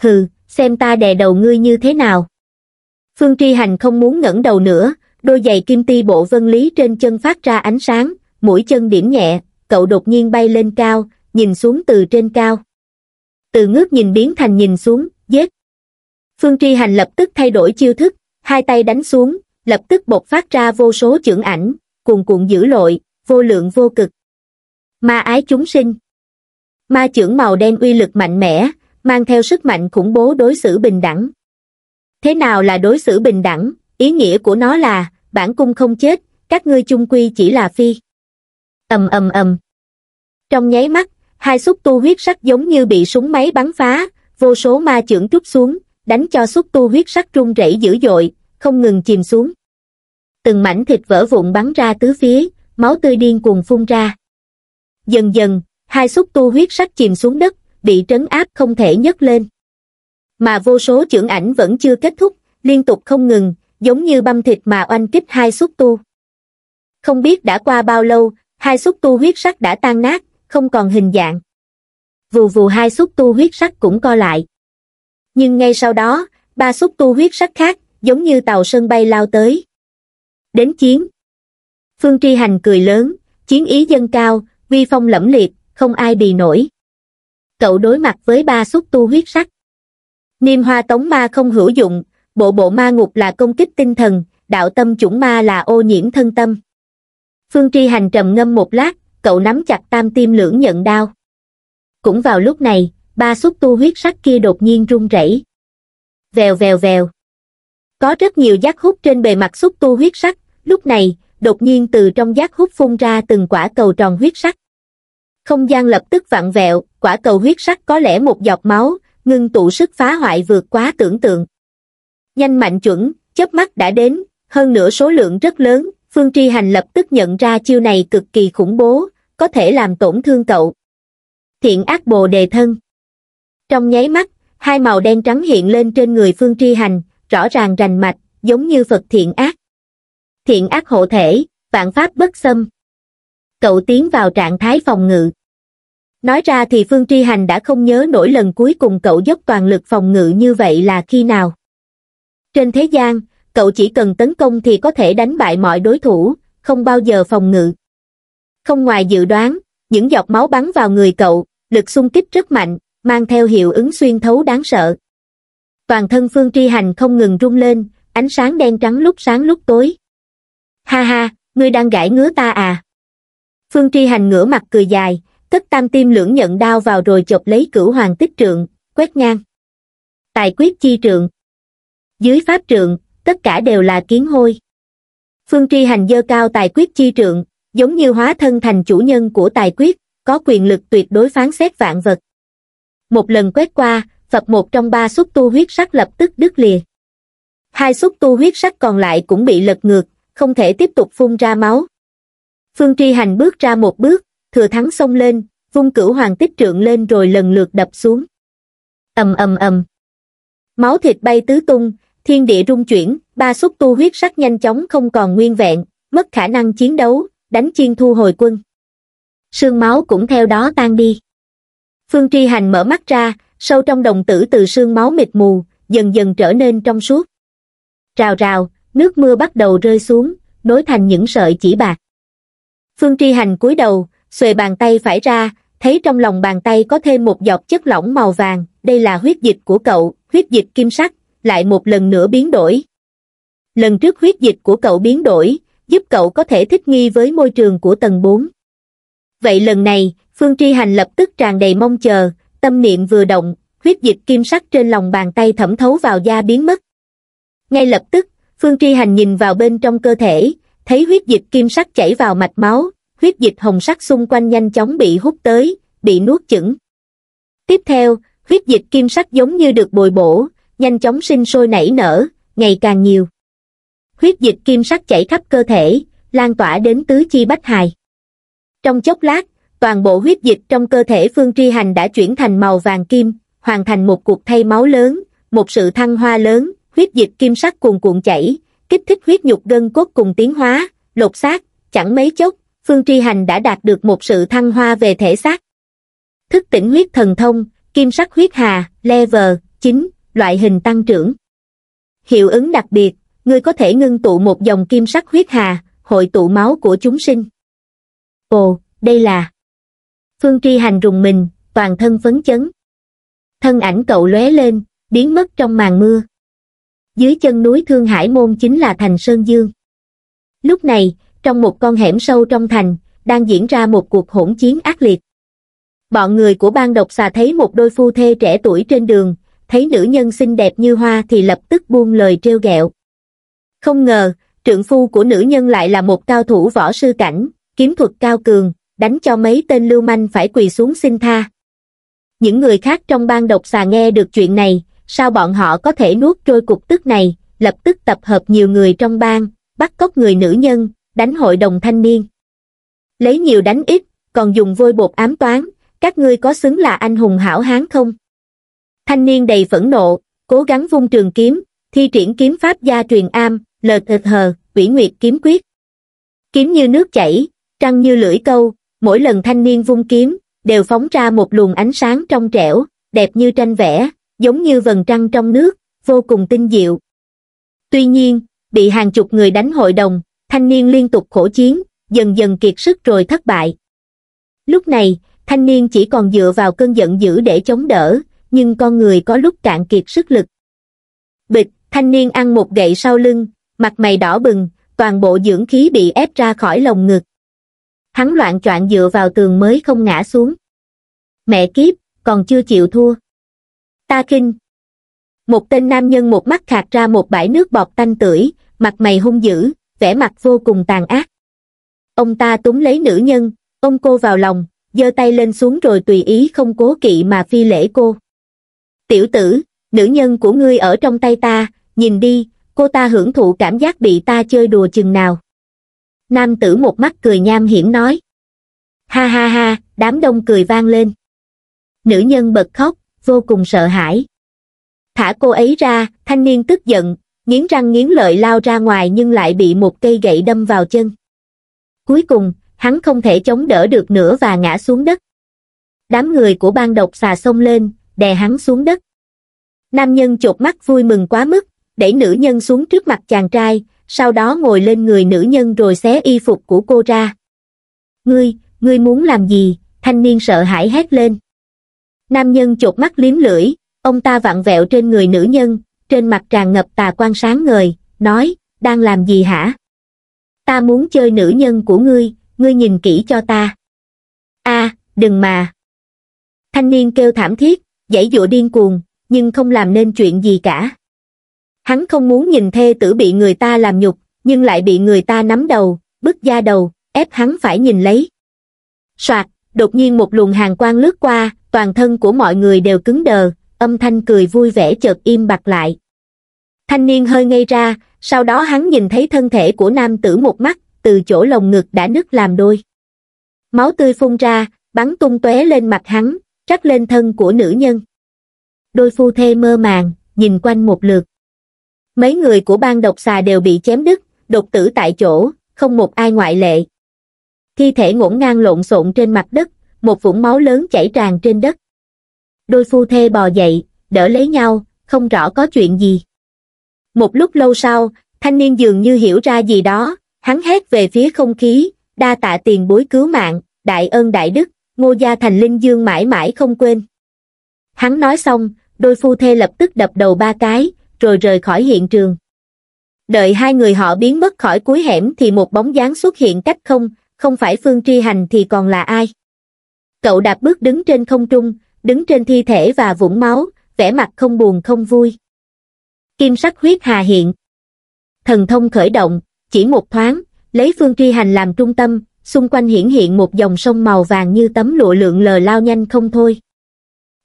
Hừ, xem ta đè đầu ngươi như thế nào. Phương Tri Hành không muốn ngẩng đầu nữa, đôi giày kim ti bộ vân lý trên chân phát ra ánh sáng, mũi chân điểm nhẹ, cậu đột nhiên bay lên cao, nhìn xuống từ trên cao. Từ ngước nhìn biến thành nhìn xuống, giết. Phương Tri Hành lập tức thay đổi chiêu thức, hai tay đánh xuống, lập tức bộc phát ra vô số trưởng ảnh, cuồn cuộn dữ lội, vô lượng vô cực. Ma ái chúng sinh. Ma trưởng màu đen uy lực mạnh mẽ, mang theo sức mạnh khủng bố đối xử bình đẳng. Thế nào là đối xử bình đẳng, ý nghĩa của nó là bản cung không chết các ngươi chung quy chỉ là phi ầm ầm ầm trong nháy mắt hai xúc tu huyết sắc giống như bị súng máy bắn phá vô số ma chưởng trút xuống đánh cho xúc tu huyết sắc run rẩy dữ dội không ngừng chìm xuống từng mảnh thịt vỡ vụn bắn ra tứ phía máu tươi điên cuồng phun ra dần dần hai xúc tu huyết sắc chìm xuống đất bị trấn áp không thể nhấc lên mà vô số chưởng ảnh vẫn chưa kết thúc liên tục không ngừng giống như băm thịt mà oanh kích hai xúc tu không biết đã qua bao lâu hai xúc tu huyết sắc đã tan nát không còn hình dạng vù vù hai xúc tu huyết sắc cũng co lại nhưng ngay sau đó ba xúc tu huyết sắc khác giống như tàu sân bay lao tới đến chiến phương tri hành cười lớn chiến ý dâng cao vi phong lẫm liệt không ai bì nổi cậu đối mặt với ba xúc tu huyết sắc niêm hoa tống ma không hữu dụng bộ bộ ma ngục là công kích tinh thần, đạo tâm chủng ma là ô nhiễm thân tâm. Phương Tri Hành trầm ngâm một lát, cậu nắm chặt tam tim lưỡng nhận đao. Cũng vào lúc này, ba xúc tu huyết sắc kia đột nhiên rung rẩy. Vèo vèo vèo. Có rất nhiều giác hút trên bề mặt xúc tu huyết sắc, lúc này, đột nhiên từ trong giác hút phun ra từng quả cầu tròn huyết sắc. Không gian lập tức vặn vẹo, quả cầu huyết sắc có lẽ một giọt máu, ngưng tụ sức phá hoại vượt quá tưởng tượng nhanh mạnh chuẩn chớp mắt đã đến hơn nữa số lượng rất lớn phương tri hành lập tức nhận ra chiêu này cực kỳ khủng bố có thể làm tổn thương cậu thiện ác bồ đề thân trong nháy mắt hai màu đen trắng hiện lên trên người phương tri hành rõ ràng rành mạch giống như phật thiện ác thiện ác hộ thể vạn pháp bất xâm cậu tiến vào trạng thái phòng ngự nói ra thì phương tri hành đã không nhớ nổi lần cuối cùng cậu dốc toàn lực phòng ngự như vậy là khi nào trên thế gian, cậu chỉ cần tấn công thì có thể đánh bại mọi đối thủ, không bao giờ phòng ngự. Không ngoài dự đoán, những giọt máu bắn vào người cậu, lực xung kích rất mạnh, mang theo hiệu ứng xuyên thấu đáng sợ. Toàn thân Phương Tri Hành không ngừng rung lên, ánh sáng đen trắng lúc sáng lúc tối. Ha ha, ngươi đang gãi ngứa ta à? Phương Tri Hành ngửa mặt cười dài, cất tam tim lưỡng nhận đao vào rồi chộp lấy cửu hoàng tích trượng, quét ngang. Tài quyết chi trượng dưới pháp trượng tất cả đều là kiến hôi phương tri hành dơ cao tài quyết chi trượng giống như hóa thân thành chủ nhân của tài quyết có quyền lực tuyệt đối phán xét vạn vật một lần quét qua phật một trong ba xúc tu huyết sắc lập tức đứt lìa hai xúc tu huyết sắc còn lại cũng bị lật ngược không thể tiếp tục phun ra máu phương tri hành bước ra một bước thừa thắng xông lên vung cửu hoàng tích trượng lên rồi lần lượt đập xuống ầm ầm ầm máu thịt bay tứ tung thiên địa rung chuyển, ba xúc tu huyết sắc nhanh chóng không còn nguyên vẹn, mất khả năng chiến đấu, đánh chiên thu hồi quân. Sương máu cũng theo đó tan đi. Phương Tri Hành mở mắt ra, sâu trong đồng tử từ sương máu mịt mù, dần dần trở nên trong suốt. Rào rào, nước mưa bắt đầu rơi xuống, nối thành những sợi chỉ bạc. Phương Tri Hành cúi đầu, xuề bàn tay phải ra, thấy trong lòng bàn tay có thêm một giọt chất lỏng màu vàng, đây là huyết dịch của cậu, huyết dịch kim sắc, lại một lần nữa biến đổi. Lần trước huyết dịch của cậu biến đổi, giúp cậu có thể thích nghi với môi trường của tầng 4. Vậy lần này, Phương Tri Hành lập tức tràn đầy mong chờ, tâm niệm vừa động, huyết dịch kim sắc trên lòng bàn tay thẩm thấu vào da biến mất. Ngay lập tức, Phương Tri Hành nhìn vào bên trong cơ thể, thấy huyết dịch kim sắc chảy vào mạch máu, huyết dịch hồng sắc xung quanh nhanh chóng bị hút tới, bị nuốt chửng. Tiếp theo, huyết dịch kim sắc giống như được bồi bổ, nhanh chóng sinh sôi nảy nở ngày càng nhiều huyết dịch kim sắc chảy khắp cơ thể lan tỏa đến tứ chi bách hài trong chốc lát toàn bộ huyết dịch trong cơ thể phương tri hành đã chuyển thành màu vàng kim hoàn thành một cuộc thay máu lớn một sự thăng hoa lớn huyết dịch kim sắc cuồn cuộn chảy kích thích huyết nhục gân cốt cùng tiến hóa lột xác chẳng mấy chốc phương tri hành đã đạt được một sự thăng hoa về thể xác thức tỉnh huyết thần thông kim sắc huyết hà level chín loại hình tăng trưởng. Hiệu ứng đặc biệt, ngươi có thể ngưng tụ một dòng kim sắc huyết hà, hội tụ máu của chúng sinh. Ồ, đây là... Phương Tri Hành rùng mình, toàn thân phấn chấn. Thân ảnh cậu lóe lên, biến mất trong màn mưa. Dưới chân núi Thương Hải Môn chính là thành Sơn Dương. Lúc này, trong một con hẻm sâu trong thành, đang diễn ra một cuộc hỗn chiến ác liệt. Bọn người của bang độc xà thấy một đôi phu thê trẻ tuổi trên đường, thấy nữ nhân xinh đẹp như hoa thì lập tức buông lời trêu ghẹo. Không ngờ, trượng phu của nữ nhân lại là một cao thủ võ sư cảnh, kiếm thuật cao cường, đánh cho mấy tên lưu manh phải quỳ xuống xin tha. Những người khác trong ban độc xà nghe được chuyện này, sao bọn họ có thể nuốt trôi cục tức này, lập tức tập hợp nhiều người trong bang, bắt cóc người nữ nhân, đánh hội đồng thanh niên. Lấy nhiều đánh ít, còn dùng vôi bột ám toán, các ngươi có xứng là anh hùng hảo hán không? thanh niên đầy phẫn nộ cố gắng vung trường kiếm thi triển kiếm pháp gia truyền am lợt thịt hờ ủy nguyệt kiếm quyết kiếm như nước chảy trăng như lưỡi câu mỗi lần thanh niên vung kiếm đều phóng ra một luồng ánh sáng trong trẻo đẹp như tranh vẽ giống như vần trăng trong nước vô cùng tinh diệu tuy nhiên bị hàng chục người đánh hội đồng thanh niên liên tục khổ chiến dần dần kiệt sức rồi thất bại lúc này thanh niên chỉ còn dựa vào cơn giận dữ để chống đỡ nhưng con người có lúc cạn kiệt sức lực. Bịch, thanh niên ăn một gậy sau lưng, mặt mày đỏ bừng, toàn bộ dưỡng khí bị ép ra khỏi lồng ngực. Hắn loạn choạng dựa vào tường mới không ngã xuống. Mẹ kiếp, còn chưa chịu thua. Ta kinh. Một tên nam nhân một mắt khạc ra một bãi nước bọt tanh tưởi, mặt mày hung dữ, vẻ mặt vô cùng tàn ác. Ông ta túng lấy nữ nhân, ôm cô vào lòng, giơ tay lên xuống rồi tùy ý không cố kỵ mà phi lễ cô tiểu tử, nữ nhân của ngươi ở trong tay ta, nhìn đi, cô ta hưởng thụ cảm giác bị ta chơi đùa chừng nào. Nam tử một mắt cười nham hiểm nói. Ha ha ha, đám đông cười vang lên. Nữ nhân bật khóc, vô cùng sợ hãi. Thả cô ấy ra, thanh niên tức giận, nghiến răng nghiến lợi lao ra ngoài nhưng lại bị một cây gậy đâm vào chân. Cuối cùng, hắn không thể chống đỡ được nữa và ngã xuống đất. Đám người của bang độc xà xông lên, đè hắn xuống đất. Nam nhân chột mắt vui mừng quá mức, đẩy nữ nhân xuống trước mặt chàng trai, sau đó ngồi lên người nữ nhân rồi xé y phục của cô ra. Ngươi, ngươi muốn làm gì? Thanh niên sợ hãi hét lên. Nam nhân chột mắt liếm lưỡi, ông ta vặn vẹo trên người nữ nhân, trên mặt tràn ngập tà quan sáng ngời, nói, đang làm gì hả? Ta muốn chơi nữ nhân của ngươi, ngươi nhìn kỹ cho ta. a đừng mà. Thanh niên kêu thảm thiết, dãy dụa điên cuồng, nhưng không làm nên chuyện gì cả. Hắn không muốn nhìn thê tử bị người ta làm nhục, nhưng lại bị người ta nắm đầu, bức da đầu, ép hắn phải nhìn lấy. Soạt, đột nhiên một luồng hàng quang lướt qua, toàn thân của mọi người đều cứng đờ, âm thanh cười vui vẻ chợt im bặt lại. Thanh niên hơi ngây ra, sau đó hắn nhìn thấy thân thể của nam tử một mắt, từ chỗ lồng ngực đã nứt làm đôi. Máu tươi phun ra, bắn tung tóe lên mặt hắn, rắc lên thân của nữ nhân. Đôi phu thê mơ màng, nhìn quanh một lượt. Mấy người của bang độc xà đều bị chém đứt, đột tử tại chỗ, không một ai ngoại lệ. Thi thể ngổn ngang lộn xộn trên mặt đất, một vũng máu lớn chảy tràn trên đất. Đôi phu thê bò dậy, đỡ lấy nhau, không rõ có chuyện gì. Một lúc lâu sau, thanh niên dường như hiểu ra gì đó, hắn hét về phía không khí, đa tạ tiền bối cứu mạng, đại ơn đại đức. Ngô Gia Thành Linh Dương mãi mãi không quên. Hắn nói xong, đôi phu thê lập tức đập đầu ba cái, rồi rời khỏi hiện trường. Đợi hai người họ biến mất khỏi cuối hẻm thì một bóng dáng xuất hiện cách không, không phải Phương Tri Hành thì còn là ai. Cậu đạp bước đứng trên không trung, đứng trên thi thể và vũng máu, vẻ mặt không buồn không vui. Kim sắc huyết hà hiện. Thần thông khởi động, chỉ một thoáng, lấy Phương Tri Hành làm trung tâm, xung quanh hiển hiện một dòng sông màu vàng như tấm lụa lượn lờ lao nhanh không thôi.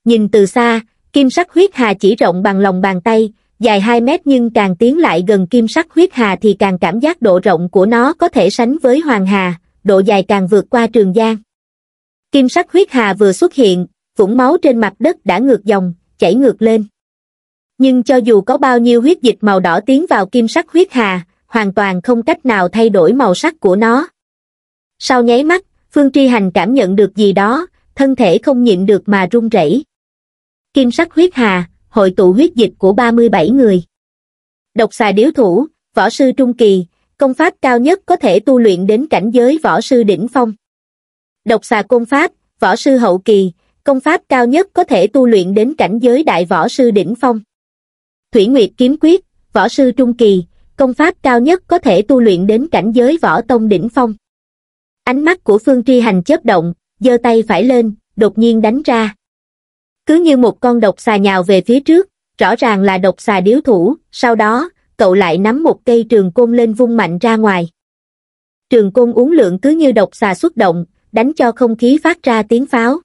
Nhìn từ xa, kim sắc huyết hà chỉ rộng bằng lòng bàn tay, dài 2 mét nhưng càng tiến lại gần kim sắc huyết hà thì càng cảm giác độ rộng của nó có thể sánh với hoàng hà, độ dài càng vượt qua trường giang. Kim sắc huyết hà vừa xuất hiện, vũng máu trên mặt đất đã ngược dòng, chảy ngược lên. Nhưng cho dù có bao nhiêu huyết dịch màu đỏ tiến vào kim sắc huyết hà, hoàn toàn không cách nào thay đổi màu sắc của nó sau nháy mắt phương tri hành cảm nhận được gì đó thân thể không nhịn được mà run rẩy kim sắc huyết hà hội tụ huyết dịch của ba mươi bảy người độc xà điếu thủ võ sư trung kỳ công pháp cao nhất có thể tu luyện đến cảnh giới võ sư đỉnh phong độc xà công pháp võ sư hậu kỳ công pháp cao nhất có thể tu luyện đến cảnh giới đại võ sư đỉnh phong thủy nguyệt kiếm quyết võ sư trung kỳ công pháp cao nhất có thể tu luyện đến cảnh giới võ tông đỉnh phong Ánh mắt của Phương Tri Hành chớp động, giơ tay phải lên, đột nhiên đánh ra. Cứ như một con độc xà nhào về phía trước, rõ ràng là độc xà điếu thủ, sau đó, cậu lại nắm một cây trường côn lên vung mạnh ra ngoài. Trường côn uống lượng cứ như độc xà xuất động, đánh cho không khí phát ra tiếng pháo.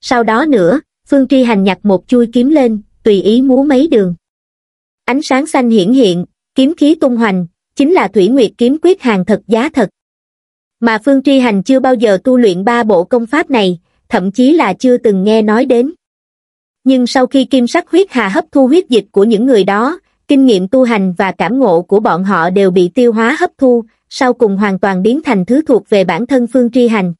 Sau đó nữa, Phương Tri Hành nhặt một chui kiếm lên, tùy ý múa mấy đường. Ánh sáng xanh hiển hiện, kiếm khí tung hoành, chính là Thủy Nguyệt kiếm quyết hàng thật giá thật mà phương tri hành chưa bao giờ tu luyện ba bộ công pháp này thậm chí là chưa từng nghe nói đến nhưng sau khi kim sắc huyết hà hấp thu huyết dịch của những người đó kinh nghiệm tu hành và cảm ngộ của bọn họ đều bị tiêu hóa hấp thu sau cùng hoàn toàn biến thành thứ thuộc về bản thân phương tri hành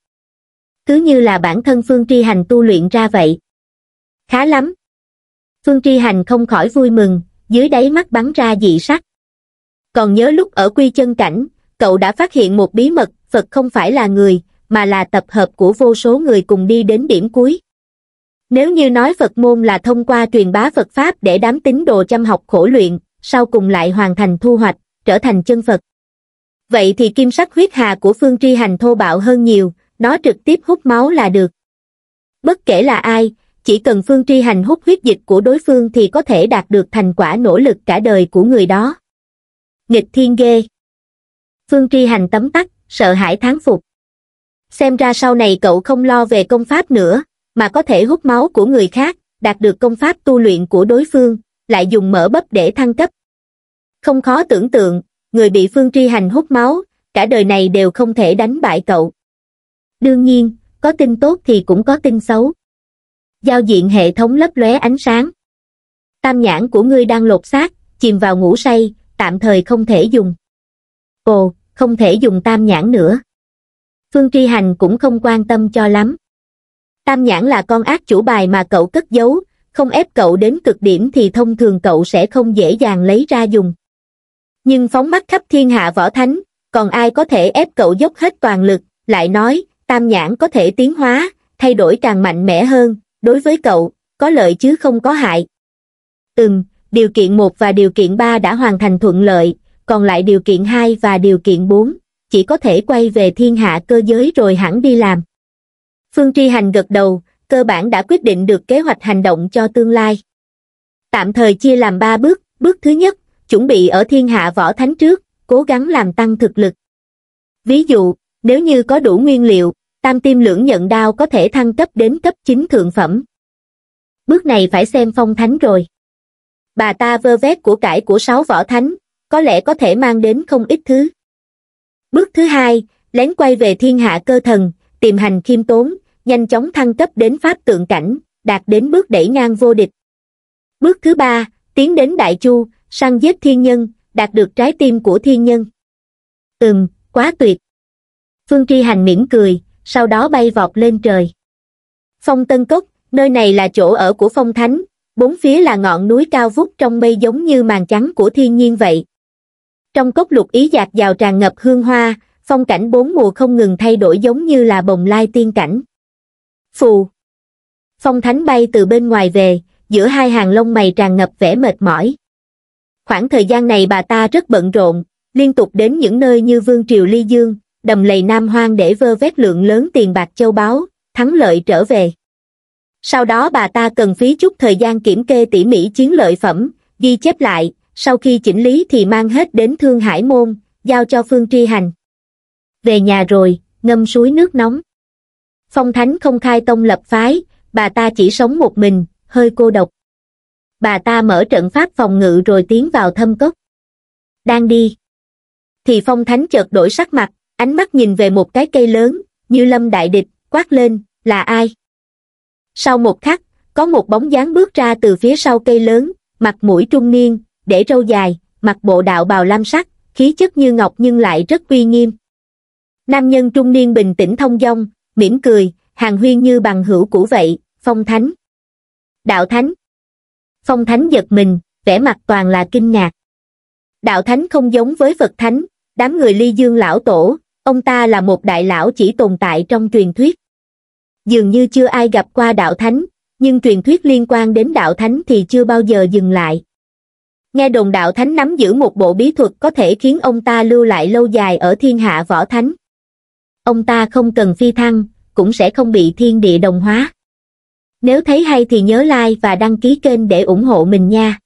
cứ như là bản thân phương tri hành tu luyện ra vậy khá lắm phương tri hành không khỏi vui mừng dưới đáy mắt bắn ra dị sắc còn nhớ lúc ở quy chân cảnh cậu đã phát hiện một bí mật, Phật không phải là người, mà là tập hợp của vô số người cùng đi đến điểm cuối. Nếu như nói Phật môn là thông qua truyền bá Phật Pháp để đám tín đồ chăm học khổ luyện, sau cùng lại hoàn thành thu hoạch, trở thành chân Phật. Vậy thì kim sắc huyết hà của Phương Tri Hành thô bạo hơn nhiều, nó trực tiếp hút máu là được. Bất kể là ai, chỉ cần Phương Tri Hành hút huyết dịch của đối phương thì có thể đạt được thành quả nỗ lực cả đời của người đó. Nghịch thiên ghê phương tri hành tấm tắc sợ hãi thán phục xem ra sau này cậu không lo về công pháp nữa mà có thể hút máu của người khác đạt được công pháp tu luyện của đối phương lại dùng mỡ bắp để thăng cấp không khó tưởng tượng người bị phương tri hành hút máu cả đời này đều không thể đánh bại cậu đương nhiên có tin tốt thì cũng có tin xấu giao diện hệ thống lấp lóe ánh sáng tam nhãn của ngươi đang lột xác chìm vào ngủ say tạm thời không thể dùng Ồ, không thể dùng tam nhãn nữa. Phương Tri Hành cũng không quan tâm cho lắm. Tam nhãn là con ác chủ bài mà cậu cất giấu, không ép cậu đến cực điểm thì thông thường cậu sẽ không dễ dàng lấy ra dùng. Nhưng phóng mắt khắp thiên hạ võ thánh, còn ai có thể ép cậu dốc hết toàn lực, lại nói, tam nhãn có thể tiến hóa, thay đổi càng mạnh mẽ hơn, đối với cậu, có lợi chứ không có hại. Ừm, điều kiện 1 và điều kiện 3 đã hoàn thành thuận lợi, còn lại điều kiện 2 và điều kiện 4, chỉ có thể quay về thiên hạ cơ giới rồi hẳn đi làm. Phương Tri Hành gật đầu, cơ bản đã quyết định được kế hoạch hành động cho tương lai. Tạm thời chia làm 3 bước, bước thứ nhất, chuẩn bị ở thiên hạ võ thánh trước, cố gắng làm tăng thực lực. Ví dụ, nếu như có đủ nguyên liệu, tam tim lưỡng nhận đao có thể thăng cấp đến cấp 9 thượng phẩm. Bước này phải xem phong thánh rồi. Bà ta vơ vét của cải của sáu võ thánh, có lẽ có thể mang đến không ít thứ. Bước thứ hai, lén quay về thiên hạ cơ thần, tìm hành khiêm tốn, nhanh chóng thăng cấp đến pháp tượng cảnh, đạt đến bước đẩy ngang vô địch. Bước thứ ba, tiến đến Đại Chu, săn giết thiên nhân, đạt được trái tim của thiên nhân. Ừm, quá tuyệt. Phương Tri Hành mỉm cười, sau đó bay vọt lên trời. Phong Tân Cốc, nơi này là chỗ ở của Phong Thánh, bốn phía là ngọn núi cao vút trong mây giống như màn trắng của thiên nhiên vậy, trong cốc lục ý giạt dào tràn ngập hương hoa phong cảnh bốn mùa không ngừng thay đổi giống như là bồng lai tiên cảnh phù phong thánh bay từ bên ngoài về giữa hai hàng lông mày tràn ngập vẻ mệt mỏi khoảng thời gian này bà ta rất bận rộn liên tục đến những nơi như vương triều ly dương đầm lầy nam hoang để vơ vét lượng lớn tiền bạc châu báu thắng lợi trở về sau đó bà ta cần phí chút thời gian kiểm kê tỉ mỉ chiến lợi phẩm ghi chép lại sau khi chỉnh lý thì mang hết đến Thương Hải Môn, giao cho Phương Tri Hành. Về nhà rồi, ngâm suối nước nóng. Phong Thánh không khai tông lập phái, bà ta chỉ sống một mình, hơi cô độc. Bà ta mở trận pháp phòng ngự rồi tiến vào thâm cốc. Đang đi. Thì Phong Thánh chợt đổi sắc mặt, ánh mắt nhìn về một cái cây lớn, như lâm đại địch, quát lên, là ai? Sau một khắc, có một bóng dáng bước ra từ phía sau cây lớn, mặt mũi trung niên, để râu dài, mặc bộ đạo bào lam sắc, khí chất như ngọc nhưng lại rất uy nghiêm. Nam nhân trung niên bình tĩnh thông dong, mỉm cười, hàng huyên như bằng hữu cũ vậy, phong thánh. Đạo thánh. Phong thánh giật mình, vẻ mặt toàn là kinh ngạc. Đạo thánh không giống với Phật thánh, đám người ly dương lão tổ, ông ta là một đại lão chỉ tồn tại trong truyền thuyết. Dường như chưa ai gặp qua đạo thánh, nhưng truyền thuyết liên quan đến đạo thánh thì chưa bao giờ dừng lại nghe đồn đạo thánh nắm giữ một bộ bí thuật có thể khiến ông ta lưu lại lâu dài ở thiên hạ võ thánh. Ông ta không cần phi thăng, cũng sẽ không bị thiên địa đồng hóa. Nếu thấy hay thì nhớ like và đăng ký kênh để ủng hộ mình nha.